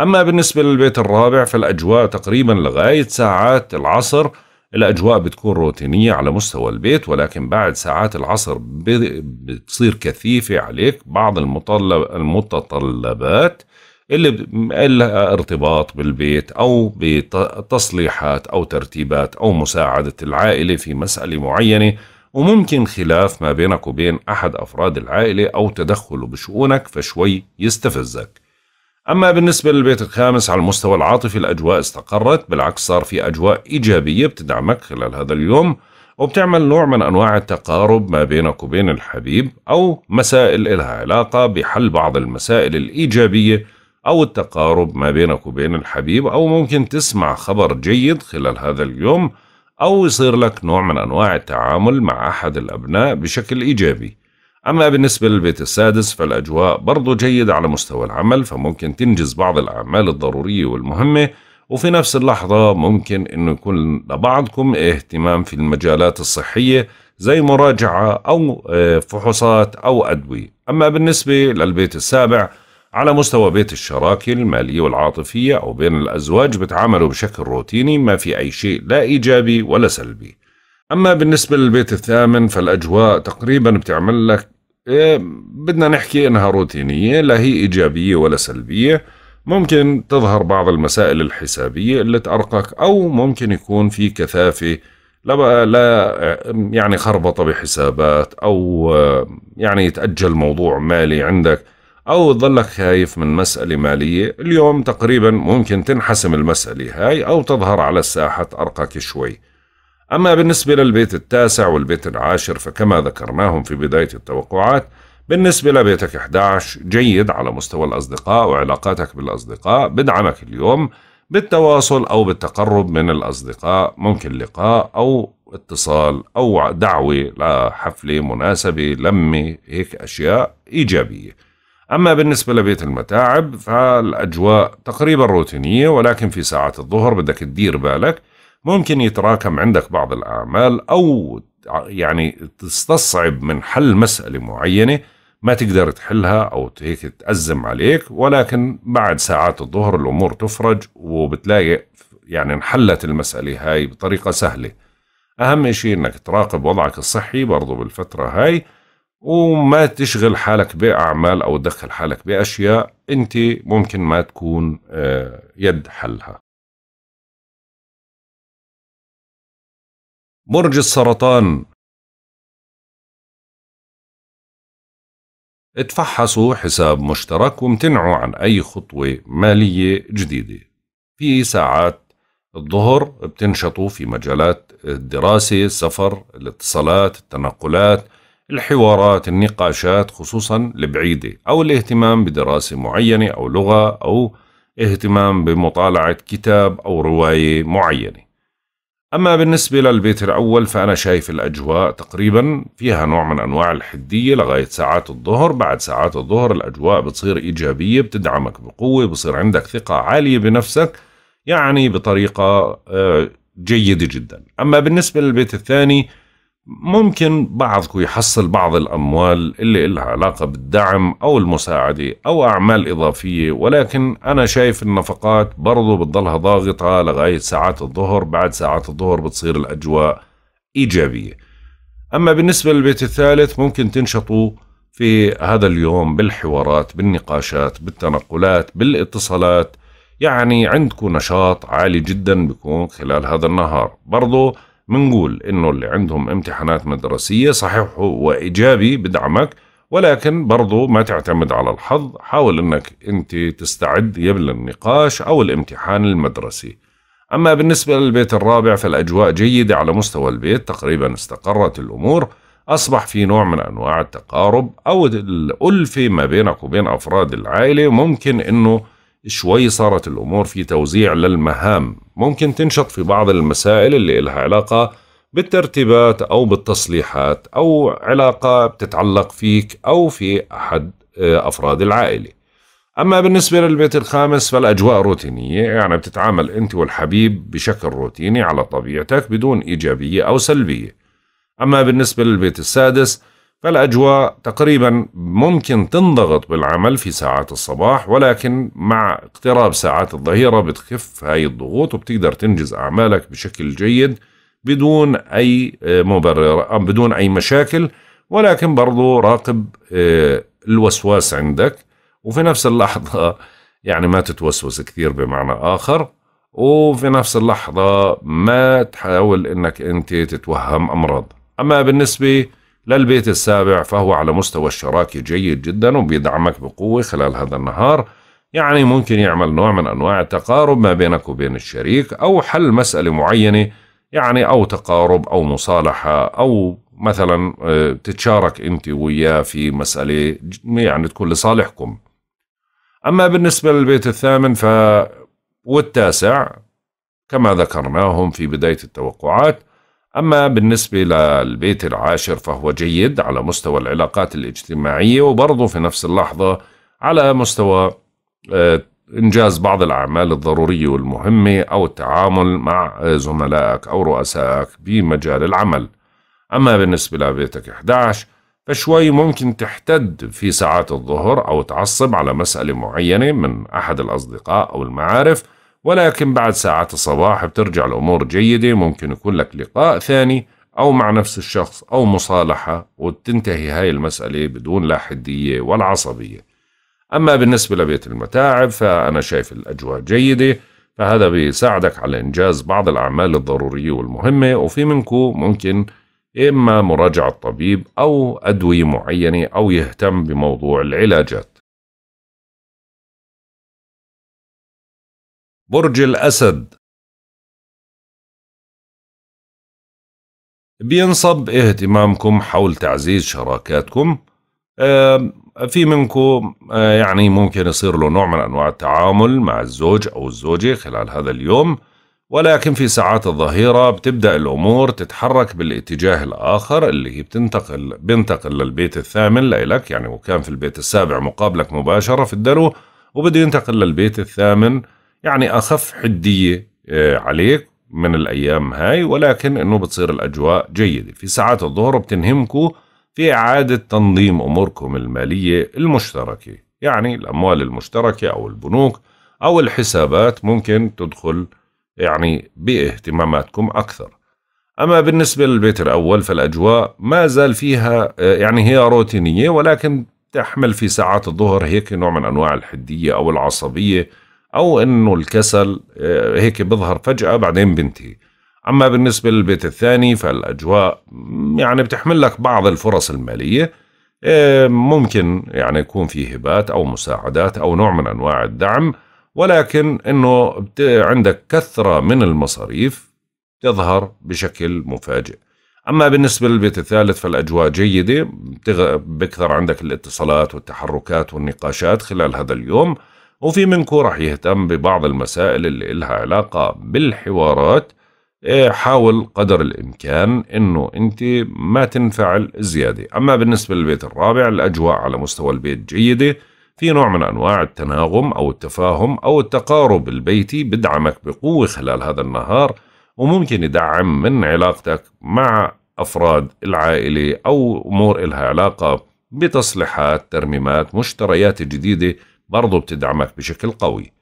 أما بالنسبة للبيت الرابع فالأجواء تقريبا لغاية ساعات العصر الأجواء بتكون روتينية على مستوى البيت ولكن بعد ساعات العصر بتصير كثيفة عليك بعض المتطلبات اللي لها ارتباط بالبيت أو بتصليحات أو ترتيبات أو مساعدة العائلة في مسألة معينة وممكن خلاف ما بينك وبين أحد أفراد العائلة أو تدخله بشؤونك فشوي يستفزك أما بالنسبة للبيت الخامس على المستوى العاطفي الأجواء استقرت بالعكس صار في أجواء إيجابية بتدعمك خلال هذا اليوم وبتعمل نوع من أنواع التقارب ما بينك وبين الحبيب أو مسائل إلها علاقة بحل بعض المسائل الإيجابية أو التقارب ما بينك وبين الحبيب أو ممكن تسمع خبر جيد خلال هذا اليوم أو يصير لك نوع من أنواع التعامل مع أحد الأبناء بشكل إيجابي أما بالنسبة للبيت السادس فالأجواء برضو جيدة على مستوى العمل فممكن تنجز بعض الأعمال الضرورية والمهمة وفي نفس اللحظة ممكن أنه يكون لبعضكم اهتمام في المجالات الصحية زي مراجعة أو آه، فحوصات أو أدوية أما بالنسبة للبيت السابع على مستوى بيت الشراكة المالية والعاطفية أو بين الأزواج بتعاملوا بشكل روتيني ما في أي شيء لا إيجابي ولا سلبي أما بالنسبة للبيت الثامن فالأجواء تقريبا بتعمل لك إيه، بدنا نحكي إنها روتينية لا هي إيجابية ولا سلبية ممكن تظهر بعض المسائل الحسابية اللي تأرقك أو ممكن يكون في كثافة لا لا يعني خربطة بحسابات أو آه، يعني يتأجل موضوع مالي عندك أو تظلك خايف من مسألة مالية اليوم تقريبا ممكن تنحسم المسألة هاي أو تظهر على الساحه أرقك شوي أما بالنسبة للبيت التاسع والبيت العاشر فكما ذكرناهم في بداية التوقعات بالنسبة لبيتك 11 جيد على مستوى الأصدقاء وعلاقاتك بالأصدقاء بدعمك اليوم بالتواصل أو بالتقرب من الأصدقاء ممكن لقاء أو اتصال أو دعوة لحفلة مناسبة لمة هيك أشياء إيجابية أما بالنسبة لبيت المتاعب فالأجواء تقريبا روتينية ولكن في ساعات الظهر بدك تدير بالك ممكن يتراكم عندك بعض الأعمال أو يعني تستصعب من حل مسألة معينة ما تقدر تحلها أو هيك تأزم عليك ولكن بعد ساعات الظهر الأمور تفرج وبتلاقي يعني انحلت المسألة هاي بطريقة سهلة أهم شيء أنك تراقب وضعك الصحي برضو بالفترة هاي وما تشغل حالك بأعمال أو تدخل حالك بأشياء أنت ممكن ما تكون آه، يد حلها برج السرطان اتفحصوا حساب مشترك وامتنعوا عن أي خطوة مالية جديدة في ساعات الظهر بتنشطوا في مجالات الدراسة السفر الاتصالات التنقلات الحوارات النقاشات خصوصا البعيدة أو الاهتمام بدراسة معينة أو لغة أو اهتمام بمطالعة كتاب أو رواية معينة أما بالنسبة للبيت الأول فأنا شايف الأجواء تقريبا فيها نوع من أنواع الحدية لغاية ساعات الظهر بعد ساعات الظهر الأجواء بتصير إيجابية بتدعمك بقوة بصير عندك ثقة عالية بنفسك يعني بطريقة آه، جيدة جدا أما بالنسبة للبيت الثاني ممكن بعضكم يحصل بعض الأموال اللي إلها علاقة بالدعم أو المساعدة أو أعمال إضافية ولكن أنا شايف النفقات برضو بتضلها ضاغطة لغاية ساعات الظهر بعد ساعات الظهر بتصير الأجواء إيجابية أما بالنسبة للبيت الثالث ممكن تنشطوا في هذا اليوم بالحوارات بالنقاشات بالتنقلات بالاتصالات يعني عندكم نشاط عالي جدا بيكون خلال هذا النهار برضو منقول انه اللي عندهم امتحانات مدرسية صحيح وايجابي بدعمك ولكن برضو ما تعتمد على الحظ حاول انك انت تستعد قبل النقاش او الامتحان المدرسي اما بالنسبة للبيت الرابع فالاجواء جيدة على مستوى البيت تقريبا استقرت الامور أصبح في نوع من أنواع التقارب أو الألفة ما بينك وبين أفراد العائلة ممكن أنه شوي صارت الأمور في توزيع للمهام ممكن تنشط في بعض المسائل اللي إلها علاقة بالترتيبات أو بالتصليحات أو علاقة بتتعلق فيك أو في أحد آه، أفراد العائلة أما بالنسبة للبيت الخامس فالأجواء روتينية يعني بتتعامل أنت والحبيب بشكل روتيني على طبيعتك بدون إيجابية أو سلبية أما بالنسبة للبيت السادس فالأجواء تقريبا ممكن تنضغط بالعمل في ساعات الصباح ولكن مع اقتراب ساعات الظهيرة بتخف هاي الضغوط وبتقدر تنجز أعمالك بشكل جيد بدون أي آه، مبرر بدون أي مشاكل ولكن برضو راقب آه، الوسواس عندك وفي نفس اللحظة [laughs] يعني ما تتوسوس كثير بمعنى آخر وفي نفس اللحظة ما تحاول أنك أنت تتوهم أمراض أما بالنسبة للبيت السابع فهو على مستوى الشراكة جيد جدا وبيدعمك بقوة خلال هذا النهار يعني ممكن يعمل نوع من أنواع التقارب ما بينك وبين الشريك أو حل مسألة معينة يعني أو تقارب أو مصالحة أو مثلا آه، تتشارك أنت وياه في مسألة يعني تكون لصالحكم أما بالنسبة للبيت الثامن ف والتاسع كما ذكرناهم في بداية التوقعات أما بالنسبة للبيت العاشر فهو جيد على مستوى العلاقات الاجتماعية وبرضه في نفس اللحظة على مستوى آه، إنجاز بعض الأعمال الضرورية والمهمة أو التعامل مع زملائك أو رؤسائك بمجال العمل أما بالنسبة لبيتك 11 فشوي ممكن تحتد في ساعات الظهر أو تعصب على مسألة معينة من أحد الأصدقاء أو المعارف ولكن بعد ساعات الصباح بترجع الأمور جيدة ممكن يكون لك لقاء ثاني أو مع نفس الشخص أو مصالحة وتنتهي هاي المسألة بدون لا حدية ولا عصبية أما بالنسبة لبيت المتاعب فأنا شايف الأجواء جيدة فهذا بيساعدك على إنجاز بعض الأعمال الضرورية والمهمة وفي منكو ممكن إما مراجعة طبيب أو أدوية معينة أو يهتم بموضوع العلاجات برج الأسد بينصب اهتمامكم حول تعزيز شراكاتكم آه، في منكم آه، يعني ممكن يصير له نوع من أنواع التعامل مع الزوج أو الزوجة خلال هذا اليوم ولكن في ساعات الظهيرة بتبدأ الأمور تتحرك بالاتجاه الآخر اللي هي بتنتقل بينتقل للبيت الثامن لإلك يعني وكان في البيت السابع مقابلك مباشرة في الدلو وبده ينتقل للبيت الثامن يعني أخف حدية آه، عليك من الأيام هاي ولكن أنه بتصير الأجواء جيدة في ساعات الظهر بتنهمكم في إعادة تنظيم أموركم المالية المشتركة يعني الأموال المشتركة أو البنوك أو الحسابات ممكن تدخل يعني باهتماماتكم أكثر أما بالنسبة للبيت الأول فالأجواء ما زال فيها آه، يعني هي روتينية ولكن تحمل في ساعات الظهر هيك نوع من أنواع الحدية أو العصبية او انه الكسل آه، هيك بظهر فجاه بعدين بينتهي اما بالنسبه للبيت الثاني فالاجواء يعني بتحمل لك بعض الفرص الماليه آه، ممكن يعني يكون في هبات او مساعدات او نوع من انواع الدعم ولكن انه عندك كثره من المصاريف تظهر بشكل مفاجئ اما بالنسبه للبيت الثالث فالاجواء جيده بكثر عندك الاتصالات والتحركات والنقاشات خلال هذا اليوم وفي منكم راح يهتم ببعض المسائل اللي إلها علاقة بالحوارات إيه، حاول قدر الإمكان أنه أنت ما تنفعل زيادة أما بالنسبة للبيت الرابع الأجواء على مستوى البيت جيدة في نوع من أنواع التناغم أو التفاهم أو التقارب البيتي بدعمك بقوة خلال هذا النهار وممكن يدعم من علاقتك مع أفراد العائلة أو أمور إلها علاقة بتصليحات ترميمات مشتريات جديدة برضو بتدعمك بشكل قوي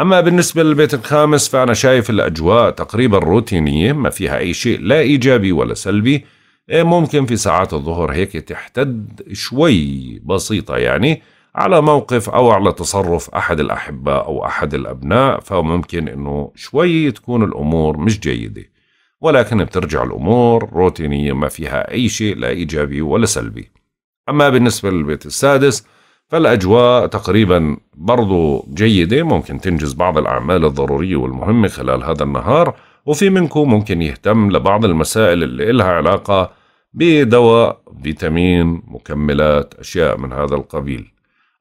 أما بالنسبة للبيت الخامس فأنا شايف الأجواء تقريبا روتينية ما فيها أي شيء لا إيجابي ولا سلبي إيه، ممكن في ساعات الظهر هيك تحتد شوي بسيطة يعني على موقف أو على تصرف أحد الأحباء أو أحد الأبناء فممكن أنه شوي تكون الأمور مش جيدة ولكن بترجع الأمور روتينية ما فيها أي شيء لا إيجابي ولا سلبي أما بالنسبة للبيت السادس فالأجواء تقريبا برضو جيدة ممكن تنجز بعض الأعمال الضرورية والمهمة خلال هذا النهار وفي منكم ممكن يهتم لبعض المسائل اللي إلها علاقة بدواء فيتامين مكملات أشياء من هذا القبيل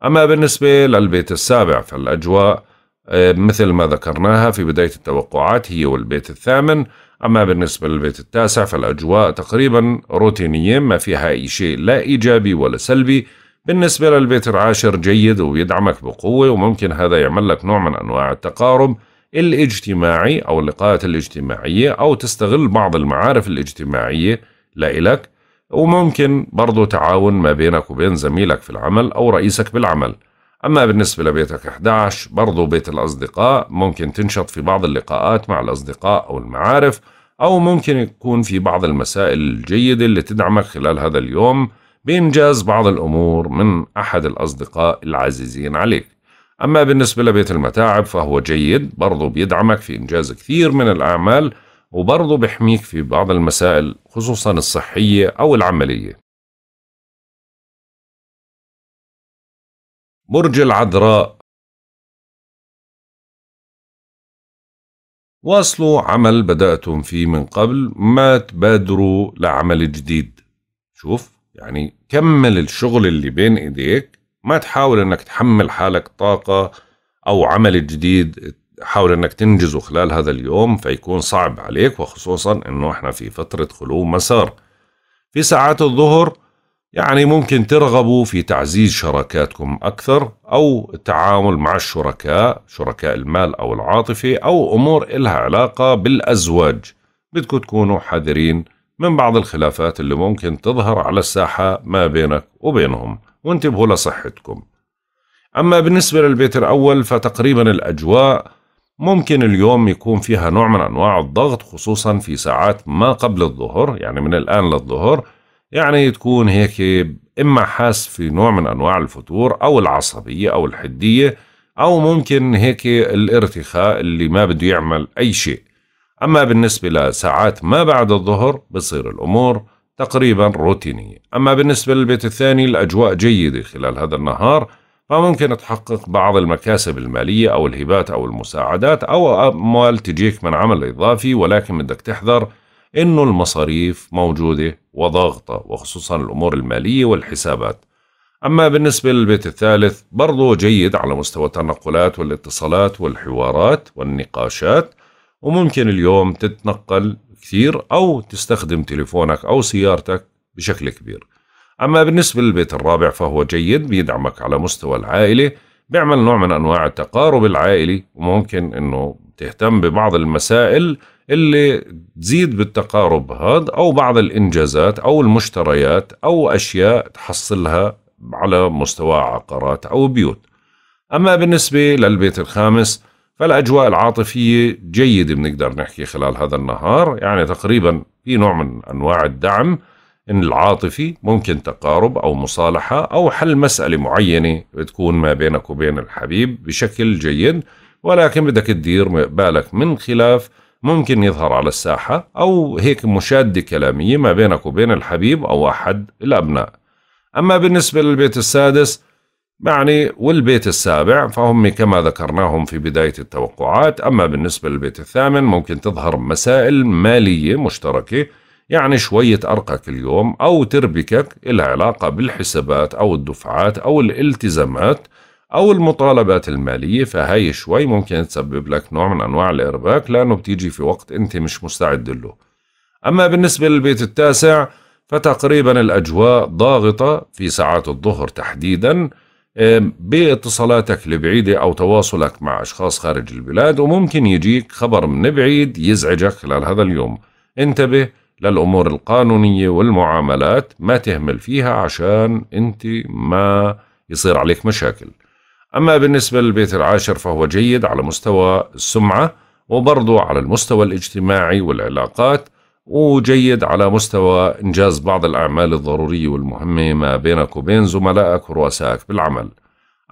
أما بالنسبة للبيت السابع فالأجواء آه، مثل ما ذكرناها في بداية التوقعات هي والبيت الثامن أما بالنسبة للبيت التاسع فالأجواء تقريبا روتينية ما فيها أي شيء لا إيجابي ولا سلبي بالنسبة للبيت العاشر جيد ويدعمك بقوة وممكن هذا يعمل لك نوع من أنواع التقارب الاجتماعي أو اللقاءات الاجتماعية أو تستغل بعض المعارف الاجتماعية لإلك وممكن برضو تعاون ما بينك وبين زميلك في العمل أو رئيسك بالعمل أما بالنسبة لبيتك 11 برضو بيت الأصدقاء ممكن تنشط في بعض اللقاءات مع الأصدقاء أو المعارف أو ممكن يكون في بعض المسائل الجيدة اللي تدعمك خلال هذا اليوم بإنجاز بعض الأمور من أحد الأصدقاء العزيزين عليك أما بالنسبة لبيت المتاعب فهو جيد برضو بيدعمك في إنجاز كثير من الأعمال وبرضو بيحميك في بعض المسائل خصوصا الصحية أو العملية برج العذراء واصلوا عمل بدأتم فيه من قبل ما تبادروا لعمل جديد شوف يعني كمل الشغل اللي بين ايديك ما تحاول انك تحمل حالك طاقة او عمل جديد حاول انك تنجزه خلال هذا اليوم فيكون صعب عليك وخصوصا انه احنا في فترة خلو مسار في ساعات الظهر يعني ممكن ترغبوا في تعزيز شراكاتكم أكثر أو التعامل مع الشركاء شركاء المال أو العاطفة أو أمور إلها علاقة بالأزواج بدكم تكونوا حذرين من بعض الخلافات اللي ممكن تظهر على الساحة ما بينك وبينهم وانتبهوا لصحتكم أما بالنسبة للبيت الأول فتقريبا الأجواء ممكن اليوم يكون فيها نوع من أنواع الضغط خصوصا في ساعات ما قبل الظهر يعني من الآن للظهر يعني تكون هيك إما حاس في نوع من أنواع الفتور أو العصبية أو الحدية أو ممكن هيك الارتخاء اللي ما بده يعمل أي شيء أما بالنسبة لساعات ما بعد الظهر بصير الأمور تقريبا روتينية أما بالنسبة للبيت الثاني الأجواء جيدة خلال هذا النهار فممكن تحقق بعض المكاسب المالية أو الهبات أو المساعدات أو أموال تجيك من عمل إضافي ولكن بدك تحذر إنه المصاريف موجودة وضاغطة وخصوصا الأمور المالية والحسابات أما بالنسبة للبيت الثالث برضو جيد على مستوى التنقلات والاتصالات والحوارات والنقاشات وممكن اليوم تتنقل كثير أو تستخدم تليفونك أو سيارتك بشكل كبير أما بالنسبة للبيت الرابع فهو جيد بيدعمك على مستوى العائلة بيعمل نوع من أنواع التقارب العائلي وممكن أنه تهتم ببعض المسائل اللي تزيد بالتقارب هذا أو بعض الإنجازات أو المشتريات أو أشياء تحصلها على مستوى عقارات أو بيوت أما بالنسبة للبيت الخامس فالاجواء العاطفيه جيده بنقدر نحكي خلال هذا النهار يعني تقريبا في نوع من انواع الدعم إن العاطفي ممكن تقارب أو مصالحة أو حل مسألة معينة بتكون ما بينك وبين الحبيب بشكل جيد ولكن بدك تدير بالك من خلاف ممكن يظهر على الساحة أو هيك مشادة كلامية ما بينك وبين الحبيب أو أحد الأبناء أما بالنسبة للبيت السادس يعني والبيت السابع فهم كما ذكرناهم في بداية التوقعات أما بالنسبة للبيت الثامن ممكن تظهر مسائل مالية مشتركة يعني شوية أرقك اليوم أو تربكك إلها علاقة بالحسابات أو الدفعات أو الالتزامات أو المطالبات المالية فهي شوي ممكن تسبب لك نوع من أنواع الإرباك لأنه بتيجي في وقت أنت مش مستعد له أما بالنسبة للبيت التاسع فتقريبا الأجواء ضاغطة في ساعات الظهر تحديداً باتصالاتك البعيدة أو تواصلك مع أشخاص خارج البلاد وممكن يجيك خبر من بعيد يزعجك خلال هذا اليوم انتبه للأمور القانونية والمعاملات ما تهمل فيها عشان أنت ما يصير عليك مشاكل أما بالنسبة للبيت العاشر فهو جيد على مستوى السمعة وبرضه على المستوى الاجتماعي والعلاقات وجيد على مستوى إنجاز بعض الأعمال الضرورية والمهمة ما بينك وبين زملائك ورؤسائك بالعمل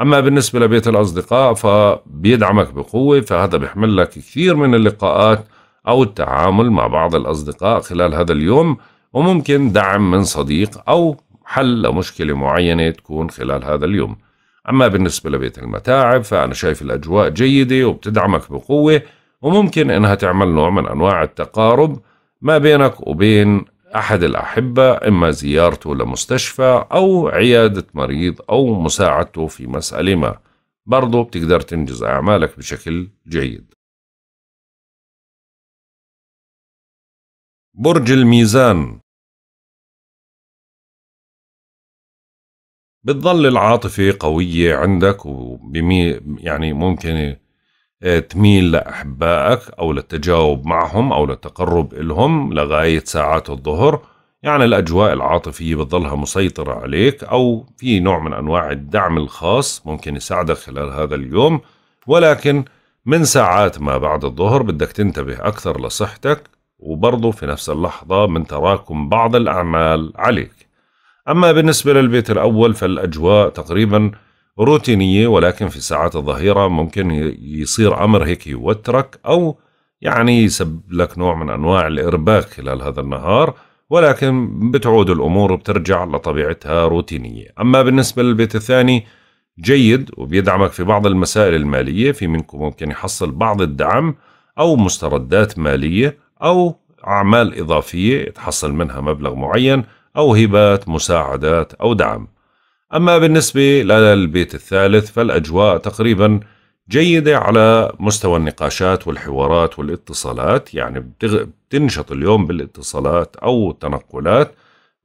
أما بالنسبة لبيت الأصدقاء فبيدعمك بقوة فهذا بيحمل لك كثير من اللقاءات أو التعامل مع بعض الأصدقاء خلال هذا اليوم وممكن دعم من صديق أو حل لمشكلة معينة تكون خلال هذا اليوم أما بالنسبة لبيت المتاعب فأنا شايف الأجواء جيدة وبتدعمك بقوة وممكن إنها تعمل نوع من أنواع التقارب ما بينك وبين أحد الأحبة إما زيارته لمستشفى أو عيادة مريض أو مساعدته في مسألة ما برضو بتقدر تنجز أعمالك بشكل جيد برج الميزان بتظل العاطفة قوية عندك وبمي يعني ممكن آه، تميل لأحبائك أو للتجاوب معهم أو للتقرب إلهم لغاية ساعات الظهر يعني الأجواء العاطفية بتظلها مسيطرة عليك أو في نوع من أنواع الدعم الخاص ممكن يساعدك خلال هذا اليوم ولكن من ساعات ما بعد الظهر بدك تنتبه أكثر لصحتك وبرضه في نفس اللحظة من تراكم بعض الأعمال عليك أما بالنسبة للبيت الأول فالأجواء تقريباً روتينية ولكن في ساعات الظهيرة ممكن يصير أمر هيك يوترك أو يعني يسبب لك نوع من أنواع الإرباك خلال هذا النهار ولكن بتعود الأمور وبترجع لطبيعتها روتينية أما بالنسبة للبيت الثاني جيد وبيدعمك في بعض المسائل المالية في منكم ممكن يحصل بعض الدعم أو مستردات مالية أو أعمال إضافية تحصل منها مبلغ معين أو هبات مساعدات أو دعم أما بالنسبة للبيت الثالث فالأجواء تقريبا جيدة على مستوى النقاشات والحوارات والاتصالات يعني بتغ... بتنشط اليوم بالاتصالات أو التنقلات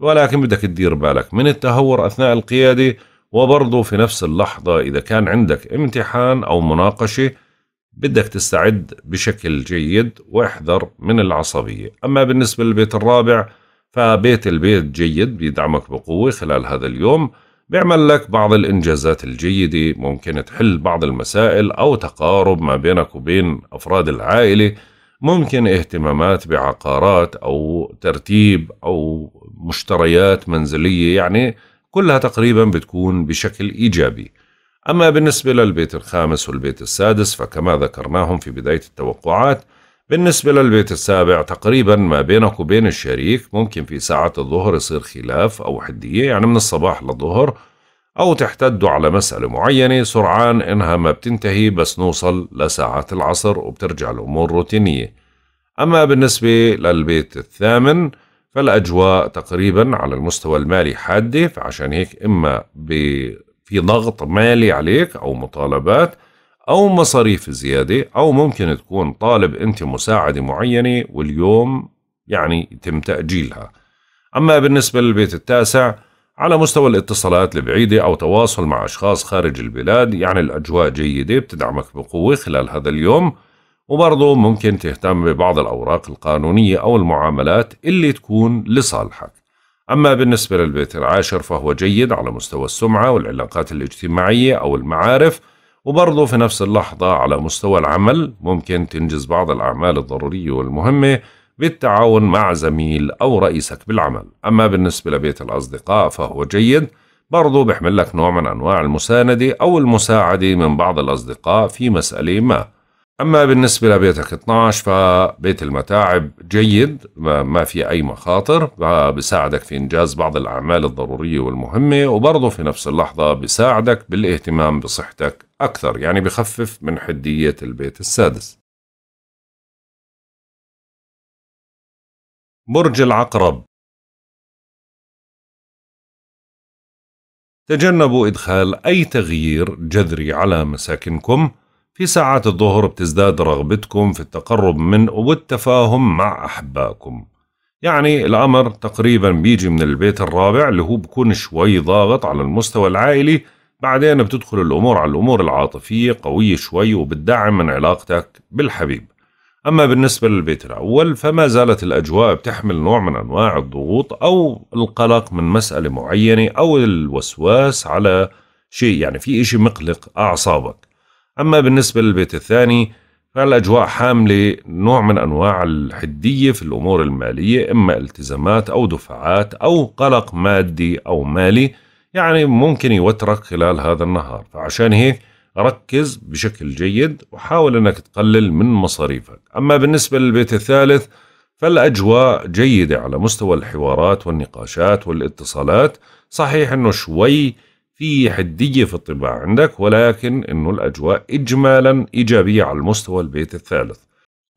ولكن بدك تدير بالك من التهور أثناء القيادة وبرضه في نفس اللحظة إذا كان عندك امتحان أو مناقشة بدك تستعد بشكل جيد واحذر من العصبية أما بالنسبة للبيت الرابع فبيت البيت جيد بيدعمك بقوة خلال هذا اليوم بيعمل لك بعض الإنجازات الجيدة ممكن تحل بعض المسائل أو تقارب ما بينك وبين أفراد العائلة ممكن اهتمامات بعقارات أو ترتيب أو مشتريات منزلية يعني كلها تقريبا بتكون بشكل إيجابي أما بالنسبة للبيت الخامس والبيت السادس فكما ذكرناهم في بداية التوقعات بالنسبة للبيت السابع تقريبا ما بينك وبين الشريك ممكن في ساعة الظهر يصير خلاف أو حدية يعني من الصباح للظهر أو تحتدوا على مسألة معينة سرعان إنها ما بتنتهي بس نوصل لساعات العصر وبترجع الأمور روتينية أما بالنسبة للبيت الثامن فالأجواء تقريبا على المستوى المالي حادة فعشان هيك إما في ضغط مالي عليك أو مطالبات أو مصاريف زيادة أو ممكن تكون طالب أنت مساعدة معينة واليوم يعني يتم تأجيلها أما بالنسبة للبيت التاسع على مستوى الاتصالات البعيدة أو تواصل مع أشخاص خارج البلاد يعني الأجواء جيدة بتدعمك بقوة خلال هذا اليوم وبرضه ممكن تهتم ببعض الأوراق القانونية أو المعاملات اللي تكون لصالحك أما بالنسبة للبيت العاشر فهو جيد على مستوى السمعة والعلاقات الاجتماعية أو المعارف وبرضه في نفس اللحظة على مستوى العمل ممكن تنجز بعض الأعمال الضرورية والمهمة بالتعاون مع زميل أو رئيسك بالعمل أما بالنسبة لبيت الأصدقاء فهو جيد برضه بيحمل لك نوع من أنواع المساندة أو المساعدة من بعض الأصدقاء في مسألة ما أما بالنسبة لبيتك 12 فبيت المتاعب جيد ما في أي مخاطر بساعدك في إنجاز بعض الأعمال الضرورية والمهمة وبرضه في نفس اللحظة بساعدك بالاهتمام بصحتك أكثر يعني بخفف من حدية البيت السادس برج العقرب تجنبوا إدخال أي تغيير جذري على مساكنكم في ساعات الظهر بتزداد رغبتكم في التقرب من والتفاهم مع أحبائكم يعني الأمر تقريبا بيجي من البيت الرابع اللي هو بكون شوي ضاغط على المستوى العائلي بعدين بتدخل الأمور على الأمور العاطفية قوية شوي وبتدعم من علاقتك بالحبيب أما بالنسبة للبيت الأول فما زالت الأجواء بتحمل نوع من أنواع الضغوط أو القلق من مسألة معينة أو الوسواس على شيء يعني في إشي مقلق أعصابك أما بالنسبة للبيت الثاني فالأجواء حاملة نوع من أنواع الحدية في الأمور المالية إما التزامات أو دفعات أو قلق مادي أو مالي يعني ممكن يوترك خلال هذا النهار فعشان هيك ركز بشكل جيد وحاول أنك تقلل من مصاريفك أما بالنسبة للبيت الثالث فالأجواء جيدة على مستوى الحوارات والنقاشات والاتصالات صحيح أنه شوي في حدية في الطباع عندك ولكن أنه الأجواء إجمالا إيجابية على مستوى البيت الثالث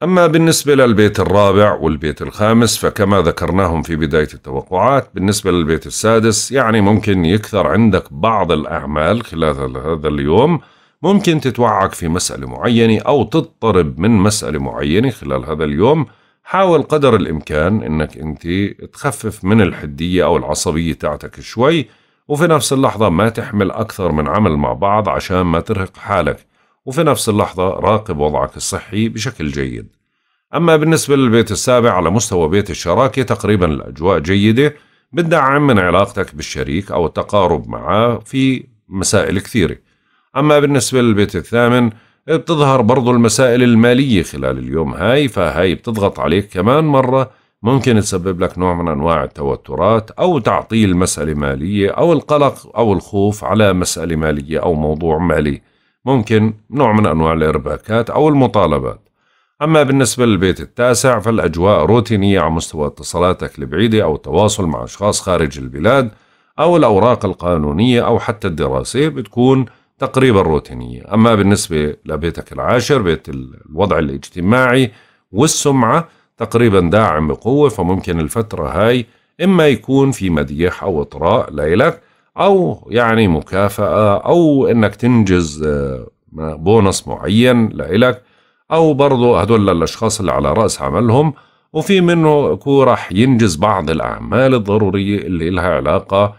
أما بالنسبة للبيت الرابع والبيت الخامس فكما ذكرناهم في بداية التوقعات بالنسبة للبيت السادس يعني ممكن يكثر عندك بعض الأعمال خلال هذا اليوم ممكن تتوعك في مسألة معينة أو تضطرب من مسألة معينة خلال هذا اليوم حاول قدر الإمكان أنك أنت تخفف من الحدية أو العصبية تاعتك شوي وفي نفس اللحظة ما تحمل أكثر من عمل مع بعض عشان ما ترهق حالك وفي نفس اللحظة راقب وضعك الصحي بشكل جيد أما بالنسبة للبيت السابع على مستوى بيت الشراكة تقريبا الأجواء جيدة بتدعم من علاقتك بالشريك أو التقارب معه في مسائل كثيرة أما بالنسبة للبيت الثامن بتظهر برضو المسائل المالية خلال اليوم هاي فهاي بتضغط عليك كمان مرة ممكن تسبب لك نوع من أنواع التوترات أو تعطيل مسألة مالية أو القلق أو الخوف على مسألة مالية أو موضوع مالي ممكن نوع من أنواع الإرباكات أو المطالبات أما بالنسبة للبيت التاسع فالأجواء روتينية على مستوى اتصالاتك البعيدة أو التواصل مع أشخاص خارج البلاد أو الأوراق القانونية أو حتى الدراسية بتكون تقريبا روتينية أما بالنسبة لبيتك العاشر بيت الوضع الاجتماعي والسمعة تقريبا داعم بقوة فممكن الفترة هاي إما يكون في مديح أو إطراء لإلك او يعني مكافاه او انك تنجز آه، بونص معين لإلك او برضه هدول الاشخاص اللي على راس عملهم وفي منه يكون راح ينجز بعض الاعمال الضروريه اللي لها علاقه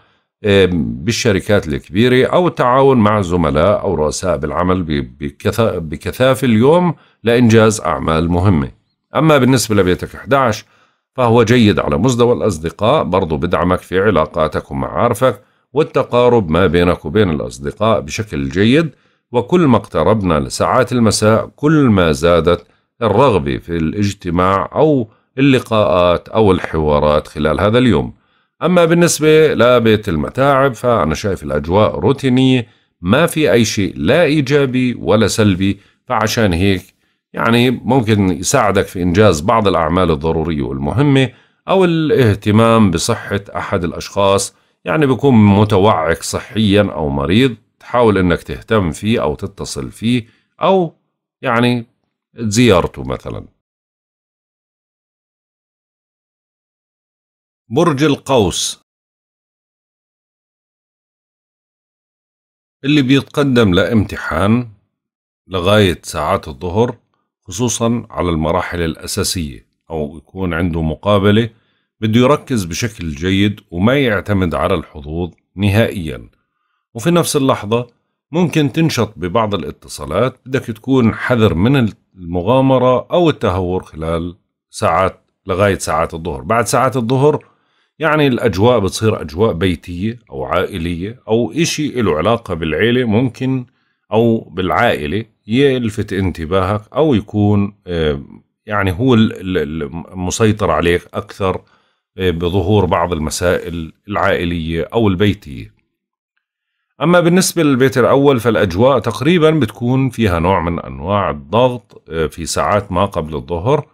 آه، بالشركات الكبيره او التعاون مع الزملاء او رؤساء بالعمل بكثافه اليوم لانجاز اعمال مهمه. اما بالنسبه لبيتك 11 فهو جيد على مستوى الاصدقاء برضه بدعمك في علاقاتك ومعارفك والتقارب ما بينك وبين الأصدقاء بشكل جيد وكل ما اقتربنا لساعات المساء كل ما زادت الرغبة في الاجتماع أو اللقاءات أو الحوارات خلال هذا اليوم أما بالنسبة لبيت المتاعب فأنا شايف الأجواء روتينية ما في أي شيء لا إيجابي ولا سلبي فعشان هيك يعني ممكن يساعدك في إنجاز بعض الأعمال الضرورية والمهمة أو الاهتمام بصحة أحد الأشخاص يعني بيكون متوعك صحيا أو مريض تحاول إنك تهتم فيه أو تتصل فيه أو يعني زيارته مثلا برج القوس اللي بيتقدم لامتحان لغاية ساعات الظهر خصوصا على المراحل الأساسية أو يكون عنده مقابلة بده يركز بشكل جيد وما يعتمد على الحظوظ نهائيا وفي نفس اللحظة ممكن تنشط ببعض الاتصالات بدك تكون حذر من المغامرة أو التهور خلال ساعات لغاية ساعات الظهر بعد ساعات الظهر يعني الأجواء بتصير أجواء بيتية أو عائلية أو إشي له علاقة بالعيلة ممكن أو بالعائلة يلفت انتباهك أو يكون آه، يعني هو المسيطر عليك أكثر بظهور بعض المسائل العائلية أو البيتية أما بالنسبة للبيت الأول فالأجواء تقريبا بتكون فيها نوع من أنواع الضغط آه، في ساعات ما قبل الظهر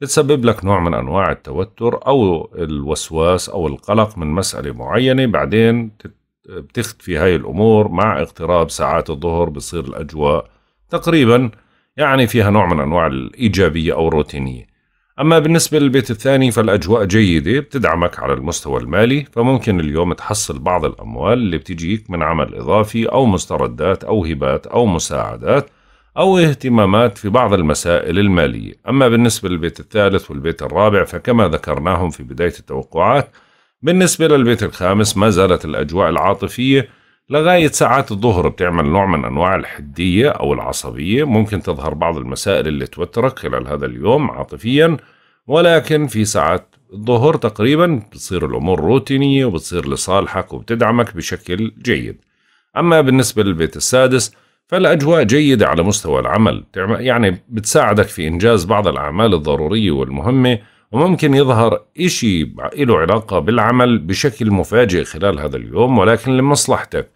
بتسبب لك نوع من أنواع التوتر أو الوسواس أو القلق من مسألة معينة بعدين بتختفي هاي الأمور مع اقتراب ساعات الظهر بصير الأجواء تقريبا يعني فيها نوع من أنواع الإيجابية أو الروتينية أما بالنسبة للبيت الثاني فالأجواء جيدة بتدعمك على المستوى المالي فممكن اليوم تحصل بعض الأموال اللي بتجيك من عمل إضافي أو مستردات أو هبات أو مساعدات أو اهتمامات في بعض المسائل المالية أما بالنسبة للبيت الثالث والبيت الرابع فكما ذكرناهم في بداية التوقعات بالنسبة للبيت الخامس ما زالت الأجواء العاطفية لغاية ساعات الظهر بتعمل نوع من أنواع الحدية أو العصبية ممكن تظهر بعض المسائل اللي توترك خلال هذا اليوم عاطفيا ولكن في ساعات الظهر تقريبا بتصير الأمور روتينية وبتصير لصالحك وبتدعمك بشكل جيد أما بالنسبة للبيت السادس فالأجواء جيدة على مستوى العمل يعني بتساعدك في إنجاز بعض الأعمال الضرورية والمهمة وممكن يظهر إشي له علاقة بالعمل بشكل مفاجئ خلال هذا اليوم ولكن لمصلحتك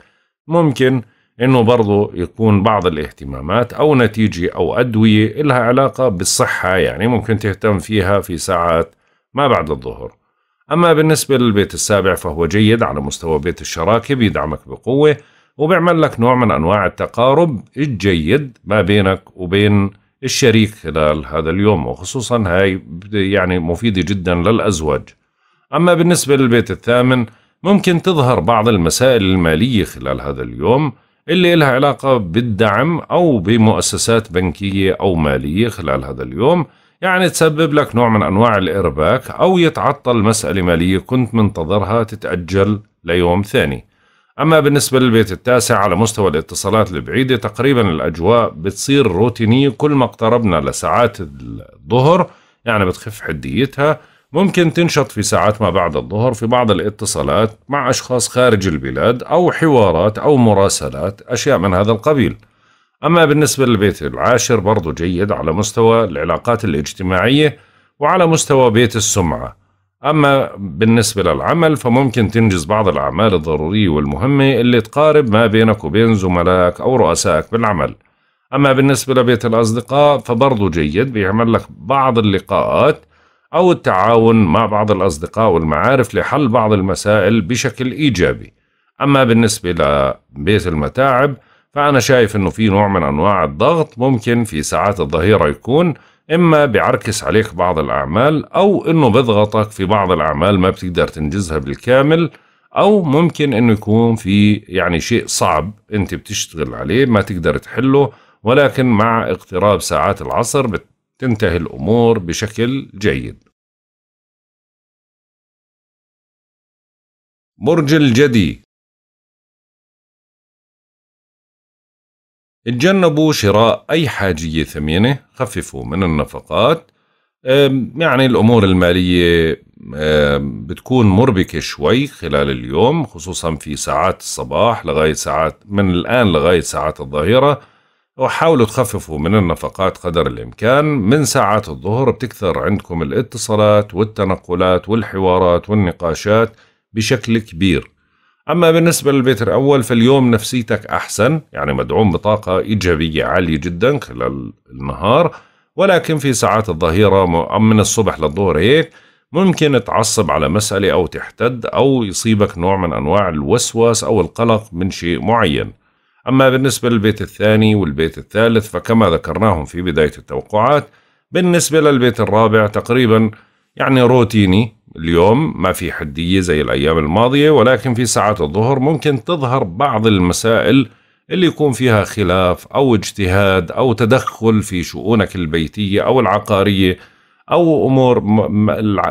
ممكن إنه برضو يكون بعض الاهتمامات أو نتيجة أو أدوية إلها علاقة بالصحة يعني ممكن تهتم فيها في ساعات ما بعد الظهر أما بالنسبة للبيت السابع فهو جيد على مستوى بيت الشراكة بيدعمك بقوة وبيعمل لك نوع من أنواع التقارب الجيد ما بينك وبين الشريك خلال هذا اليوم وخصوصا هاي يعني مفيدة جدا للأزواج أما بالنسبة للبيت الثامن ممكن تظهر بعض المسائل المالية خلال هذا اليوم اللي لها علاقة بالدعم أو بمؤسسات بنكية أو مالية خلال هذا اليوم يعني تسبب لك نوع من أنواع الإرباك أو يتعطل مسألة مالية كنت منتظرها تتأجل ليوم ثاني أما بالنسبة للبيت التاسع على مستوى الاتصالات البعيدة تقريبا الأجواء بتصير روتينية كل ما اقتربنا لساعات الظهر يعني بتخف حديتها ممكن تنشط في ساعات ما بعد الظهر في بعض الاتصالات مع أشخاص خارج البلاد أو حوارات أو مراسلات أشياء من هذا القبيل أما بالنسبة للبيت العاشر برضو جيد على مستوى العلاقات الاجتماعية وعلى مستوى بيت السمعة أما بالنسبة للعمل فممكن تنجز بعض الأعمال الضرورية والمهمة اللي تقارب ما بينك وبين زملائك أو رؤسائك بالعمل أما بالنسبة لبيت الأصدقاء فبرضه جيد بيعمل لك بعض اللقاءات أو التعاون مع بعض الأصدقاء والمعارف لحل بعض المسائل بشكل إيجابي أما بالنسبة لبيت المتاعب فأنا شايف أنه في نوع من أنواع الضغط ممكن في ساعات الظهيرة يكون إما بيعركس عليك بعض الأعمال أو إنه بضغطك في بعض الأعمال ما بتقدر تنجزها بالكامل أو ممكن إنه يكون في يعني شيء صعب أنت بتشتغل عليه ما تقدر تحله ولكن مع اقتراب ساعات العصر بتنتهي الأمور بشكل جيد برج الجدي اتجنبوا شراء أي حاجية ثمينة خففوا من النفقات يعني الأمور المالية بتكون مربكة شوي خلال اليوم خصوصا في ساعات الصباح لغاية ساعات من الآن لغاية ساعات الظهيرة وحاولوا تخففوا من النفقات قدر الإمكان من ساعات الظهر بتكثر عندكم الاتصالات والتنقلات والحوارات والنقاشات بشكل كبير أما بالنسبة للبيت الأول فاليوم نفسيتك أحسن يعني مدعوم بطاقة إيجابية عالية جدا خلال النهار ولكن في ساعات الظهيرة من الصبح للظهر هيك ممكن تعصب على مسألة أو تحتد أو يصيبك نوع من أنواع الوسواس أو القلق من شيء معين أما بالنسبة للبيت الثاني والبيت الثالث فكما ذكرناهم في بداية التوقعات بالنسبة للبيت الرابع تقريبا يعني روتيني اليوم ما في حدية زي الأيام الماضية ولكن في ساعات الظهر ممكن تظهر بعض المسائل اللي يكون فيها خلاف أو اجتهاد أو تدخل في شؤونك البيتية أو العقارية أو أمور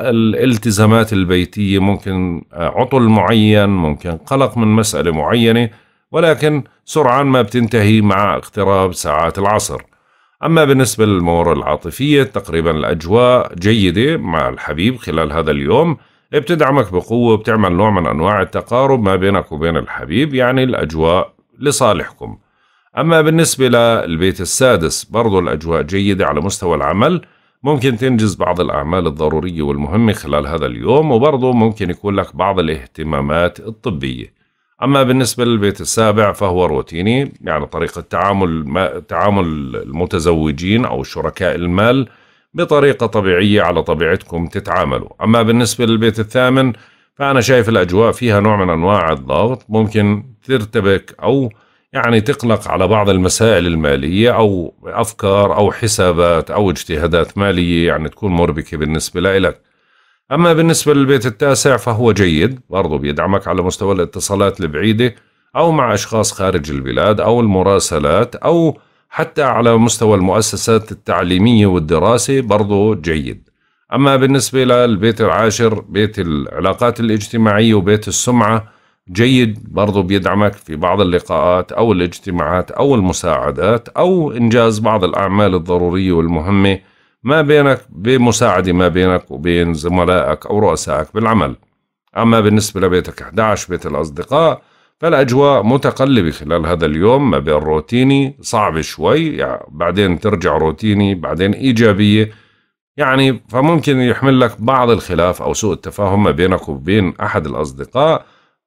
الالتزامات البيتية ممكن آه، عطل معين ممكن قلق من مسألة معينة ولكن سرعان ما بتنتهي مع اقتراب ساعات العصر أما بالنسبة للأمور العاطفية تقريبا الأجواء جيدة مع الحبيب خلال هذا اليوم بتدعمك بقوة بتعمل نوع من أنواع التقارب ما بينك وبين الحبيب يعني الأجواء لصالحكم أما بالنسبة للبيت السادس برضو الأجواء جيدة على مستوى العمل ممكن تنجز بعض الأعمال الضرورية والمهمة خلال هذا اليوم وبرضو ممكن يكون لك بعض الاهتمامات الطبية أما بالنسبة للبيت السابع فهو روتيني يعني طريقة تعامل تعامل المتزوجين أو شركاء المال بطريقة طبيعية على طبيعتكم تتعاملوا أما بالنسبة للبيت الثامن فأنا شايف الأجواء فيها نوع من أنواع الضغط ممكن ترتبك أو يعني تقلق على بعض المسائل المالية أو أفكار أو حسابات أو اجتهادات مالية يعني تكون مربكة بالنسبة لك أما بالنسبة للبيت التاسع فهو جيد برضو بيدعمك على مستوى الاتصالات البعيدة أو مع أشخاص خارج البلاد أو المراسلات أو حتى على مستوى المؤسسات التعليمية والدراسة برضو جيد أما بالنسبة للبيت العاشر بيت العلاقات الاجتماعية وبيت السمعة جيد برضو بيدعمك في بعض اللقاءات أو الاجتماعات أو المساعدات أو إنجاز بعض الأعمال الضرورية والمهمة ما بينك بمساعدة ما بينك وبين زملائك أو رؤسائك بالعمل أما بالنسبة لبيتك 11 بيت الأصدقاء فالأجواء متقلبة خلال هذا اليوم ما بين روتيني صعب شوي يعني بعدين ترجع روتيني بعدين إيجابية يعني فممكن يحمل لك بعض الخلاف أو سوء التفاهم ما بينك وبين أحد الأصدقاء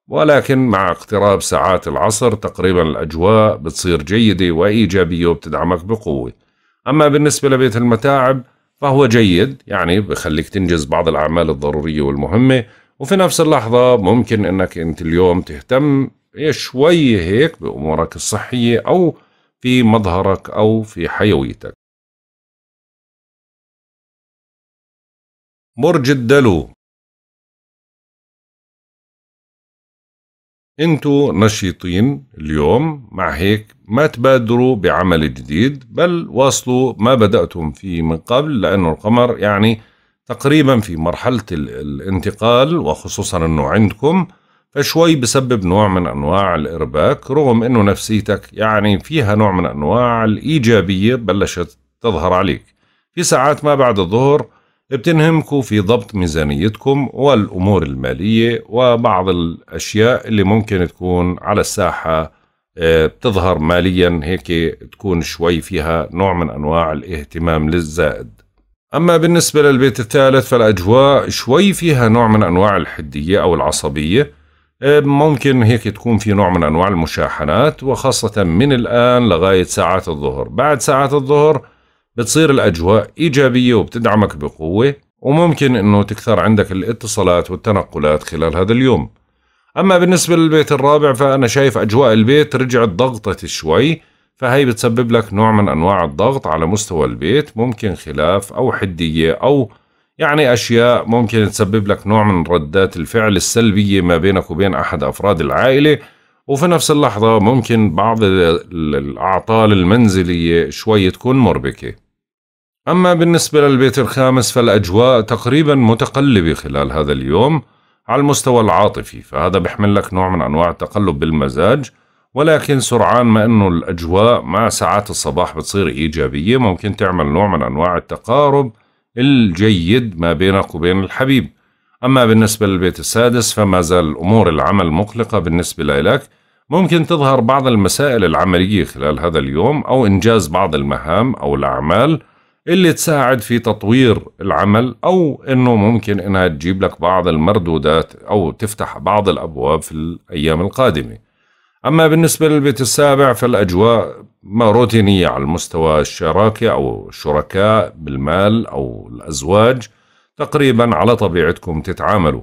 ولكن مع اقتراب ساعات العصر تقريبا الأجواء بتصير جيدة وإيجابية وبتدعمك بقوة أما بالنسبة لبيت المتاعب فهو جيد يعني بخليك تنجز بعض الأعمال الضرورية والمهمة وفي نفس اللحظة ممكن أنك أنت اليوم تهتم شوي هيك بأمورك الصحية أو في مظهرك أو في حيويتك برج الدلو انتو نشيطين اليوم مع هيك ما تبادروا بعمل جديد بل واصلوا ما بدأتم فيه من قبل لأنه القمر يعني تقريبا في مرحلة الانتقال وخصوصا أنه عندكم فشوي بسبب نوع من أنواع الإرباك رغم أنه نفسيتك يعني فيها نوع من أنواع الإيجابية بلشت تظهر عليك في ساعات ما بعد الظهر بتنهمكم في ضبط ميزانيتكم والأمور المالية وبعض الأشياء اللي ممكن تكون على الساحة آه، بتظهر ماليا هيك تكون شوي فيها نوع من أنواع الاهتمام للزائد أما بالنسبة للبيت الثالث فالأجواء شوي فيها نوع من أنواع الحدية أو العصبية آه، ممكن هيك تكون في نوع من أنواع المشاحنات وخاصة من الآن لغاية ساعات الظهر بعد ساعات الظهر بتصير الأجواء إيجابية وبتدعمك بقوة وممكن أنه تكثر عندك الاتصالات والتنقلات خلال هذا اليوم أما بالنسبة للبيت الرابع فأنا شايف أجواء البيت رجعت ضغطت شوي فهي بتسبب لك نوع من أنواع الضغط على مستوى البيت ممكن خلاف أو حدية أو يعني أشياء ممكن تسبب لك نوع من ردات الفعل السلبية ما بينك وبين أحد أفراد العائلة وفي نفس اللحظة ممكن بعض الأعطال المنزلية شوي تكون مربكة أما بالنسبة للبيت الخامس فالأجواء تقريبا متقلبة خلال هذا اليوم على المستوى العاطفي فهذا بيحمل لك نوع من أنواع التقلب بالمزاج ولكن سرعان ما أنه الأجواء مع ساعات الصباح بتصير إيجابية ممكن تعمل نوع من أنواع التقارب الجيد ما بينك وبين الحبيب أما بالنسبة للبيت السادس فما زال أمور العمل مقلقة بالنسبة لك ممكن تظهر بعض المسائل العملية خلال هذا اليوم أو إنجاز بعض المهام أو الأعمال اللي تساعد في تطوير العمل او انه ممكن انها تجيب لك بعض المردودات او تفتح بعض الابواب في الايام القادمه. اما بالنسبه للبيت السابع فالاجواء ما روتينيه على المستوى الشراكه او الشركاء بالمال او الازواج تقريبا على طبيعتكم تتعاملوا.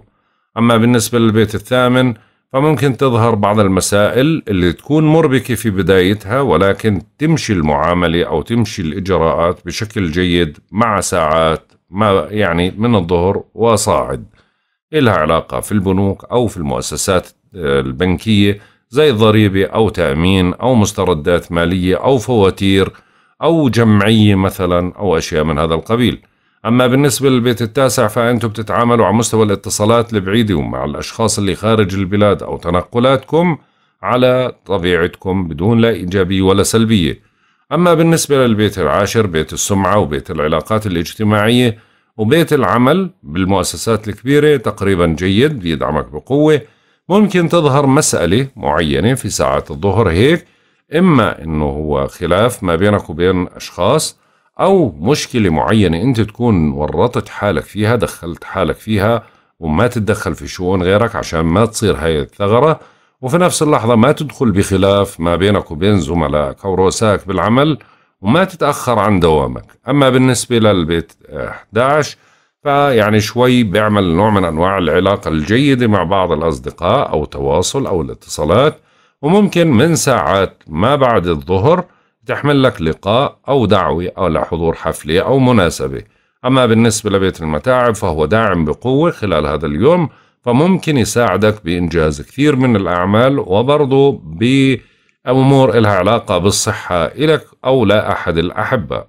اما بالنسبه للبيت الثامن فممكن تظهر بعض المسائل اللي تكون مربكة في بدايتها ولكن تمشي المعاملة أو تمشي الإجراءات بشكل جيد مع ساعات ما يعني من الظهر وصاعد إلها علاقة في البنوك أو في المؤسسات آه، البنكية زي ضريبة أو تأمين أو مستردات مالية أو فواتير أو جمعية مثلا أو أشياء من هذا القبيل أما بالنسبة للبيت التاسع فأنتم بتتعاملوا على مستوى الاتصالات البعيدة ومع الأشخاص اللي خارج البلاد أو تنقلاتكم على طبيعتكم بدون لا إيجابية ولا سلبية أما بالنسبة للبيت العاشر بيت السمعة وبيت العلاقات الاجتماعية وبيت العمل بالمؤسسات الكبيرة تقريبا جيد بيدعمك بقوة ممكن تظهر مسألة معينة في ساعات الظهر هيك إما إنه هو خلاف ما بينك وبين أشخاص أو مشكلة معينة أنت تكون ورطت حالك فيها دخلت حالك فيها وما تتدخل في شؤون غيرك عشان ما تصير هاي الثغرة وفي نفس اللحظة ما تدخل بخلاف ما بينك وبين زملائك أو رؤسائك بالعمل وما تتأخر عن دوامك أما بالنسبة للبيت 11 فيعني شوي بيعمل نوع من أنواع العلاقة الجيدة مع بعض الأصدقاء أو تواصل أو الاتصالات وممكن من ساعات ما بعد الظهر تحمل لك لقاء أو دعوة أو لحضور حفلة أو مناسبة أما بالنسبة لبيت المتاعب فهو داعم بقوة خلال هذا اليوم فممكن يساعدك بإنجاز كثير من الأعمال وبرضه بأمور إلها علاقة بالصحة إلك أو لأحد أحد الأحبة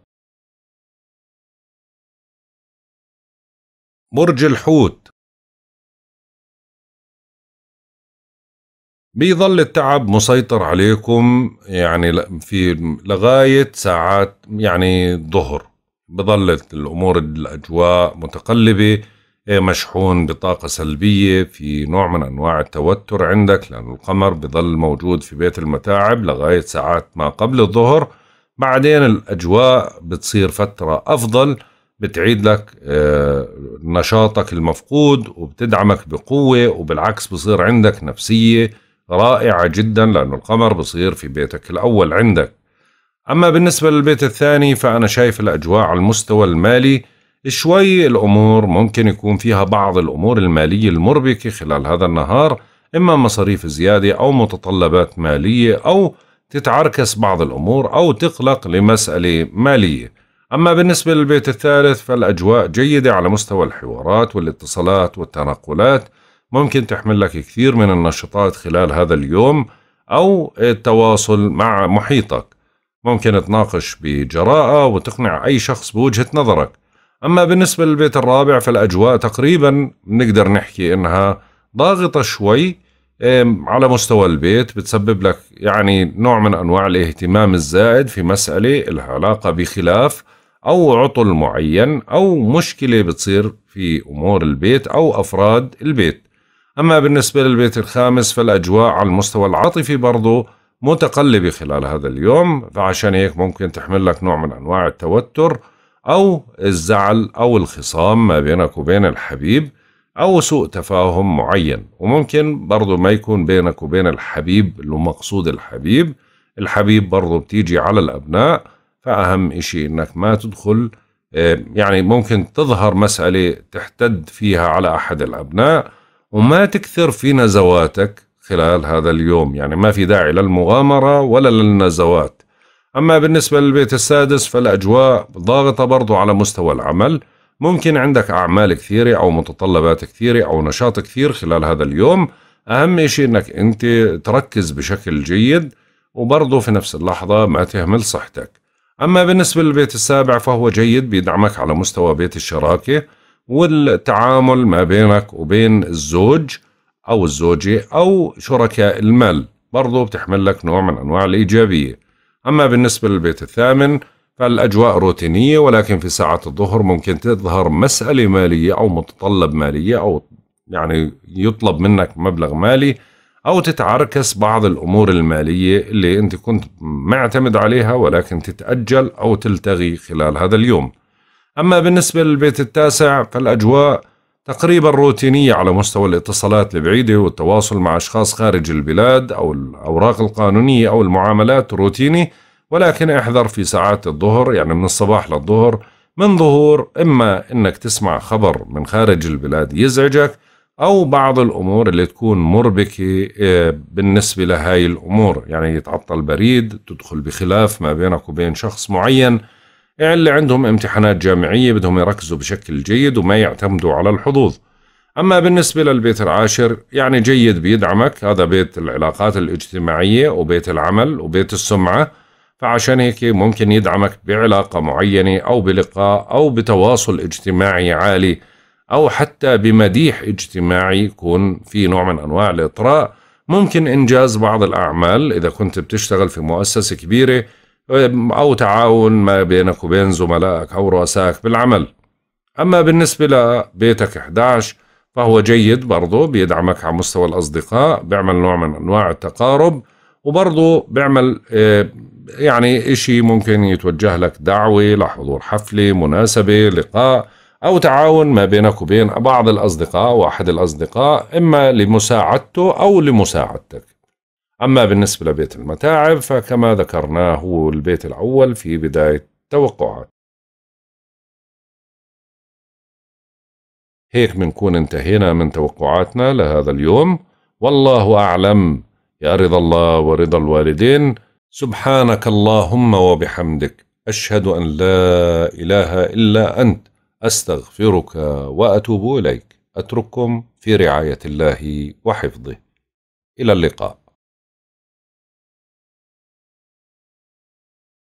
برج الحوت بيظل التعب مسيطر عليكم يعني في لغاية ساعات يعني الظهر بظلت الأمور الأجواء متقلبة إيه، مشحون بطاقة سلبية في نوع من أنواع التوتر عندك لأن القمر بظل موجود في بيت المتاعب لغاية ساعات ما قبل الظهر بعدين الأجواء بتصير فترة أفضل بتعيد لك آه، نشاطك المفقود وبتدعمك بقوة وبالعكس بصير عندك نفسية رائعة جدا لأنه القمر بصير في بيتك الأول عندك أما بالنسبة للبيت الثاني فأنا شايف الأجواء على المستوى المالي شوي الأمور ممكن يكون فيها بعض الأمور المالية المربكة خلال هذا النهار إما مصاريف زيادة أو متطلبات مالية أو تتعركس بعض الأمور أو تقلق لمسألة مالية أما بالنسبة للبيت الثالث فالأجواء جيدة على مستوى الحوارات والاتصالات والتنقلات ممكن تحمل لك كثير من النشاطات خلال هذا اليوم أو التواصل مع محيطك ممكن تناقش بجراءة وتقنع أي شخص بوجهة نظرك أما بالنسبة للبيت الرابع فالأجواء تقريبا نقدر نحكي إنها ضاغطة شوي على مستوى البيت بتسبب لك يعني نوع من أنواع الاهتمام الزائد في مسألة العلاقة علاقة بخلاف أو عطل معين أو مشكلة بتصير في أمور البيت أو أفراد البيت أما بالنسبة للبيت الخامس فالأجواء على المستوى العاطفي برضو متقلبة خلال هذا اليوم فعشان هيك ممكن تحمل لك نوع من أنواع التوتر أو الزعل أو الخصام ما بينك وبين الحبيب أو سوء تفاهم معين وممكن برضو ما يكون بينك وبين الحبيب اللي مقصود الحبيب الحبيب برضو بتيجي على الأبناء فأهم إشي إنك ما تدخل آه، يعني ممكن تظهر مسألة تحتد فيها على أحد الأبناء وما تكثر في نزواتك خلال هذا اليوم يعني ما في داعي للمغامرة ولا للنزوات أما بالنسبة للبيت السادس فالأجواء ضاغطة برضو على مستوى العمل ممكن عندك أعمال كثيرة أو متطلبات كثيرة أو نشاط كثير خلال هذا اليوم أهم شيء أنك أنت تركز بشكل جيد وبرضه في نفس اللحظة ما تهمل صحتك أما بالنسبة للبيت السابع فهو جيد بيدعمك على مستوى بيت الشراكة والتعامل ما بينك وبين الزوج أو الزوجة أو شركاء المال برضو بتحمل لك نوع من أنواع الإيجابية أما بالنسبة للبيت الثامن فالأجواء روتينية ولكن في ساعات الظهر ممكن تظهر مسألة مالية أو متطلب مالية أو يعني يطلب منك مبلغ مالي أو تتعركس بعض الأمور المالية اللي أنت كنت معتمد عليها ولكن تتأجل أو تلتغي خلال هذا اليوم أما بالنسبة للبيت التاسع فالأجواء تقريبا روتينية على مستوى الاتصالات البعيدة والتواصل مع أشخاص خارج البلاد أو الأوراق القانونية أو المعاملات روتيني ولكن احذر في ساعات الظهر يعني من الصباح للظهر من ظهور إما أنك تسمع خبر من خارج البلاد يزعجك أو بعض الأمور اللي تكون مربكة آه، بالنسبة لهاي الأمور يعني يتعطل بريد تدخل بخلاف ما بينك وبين شخص معين يعني اللي عندهم امتحانات جامعية بدهم يركزوا بشكل جيد وما يعتمدوا على الحظوظ أما بالنسبة للبيت العاشر يعني جيد بيدعمك هذا بيت العلاقات الاجتماعية وبيت العمل وبيت السمعة فعشان هيك ممكن يدعمك بعلاقة معينة أو بلقاء أو بتواصل اجتماعي عالي أو حتى بمديح اجتماعي يكون في نوع من أنواع الإطراء ممكن إنجاز بعض الأعمال إذا كنت بتشتغل في مؤسسة كبيرة أو تعاون ما بينك وبين زملائك أو رؤسائك بالعمل أما بالنسبة لبيتك 11 فهو جيد برضه بيدعمك على مستوى الأصدقاء بيعمل نوع من أنواع التقارب وبرضه بيعمل آه، يعني إشي ممكن يتوجه لك دعوة لحضور حفلة مناسبة لقاء أو تعاون ما بينك وبين بعض الأصدقاء وأحد الأصدقاء إما لمساعدته أو لمساعدتك أما بالنسبة لبيت المتاعب فكما ذكرنا هو البيت الأول في بداية توقعات هيك بنكون انتهينا من توقعاتنا لهذا اليوم والله أعلم يا رضا الله ورضا الوالدين سبحانك اللهم وبحمدك أشهد أن لا إله إلا أنت أستغفرك وأتوب إليك أترككم في رعاية الله وحفظه إلى اللقاء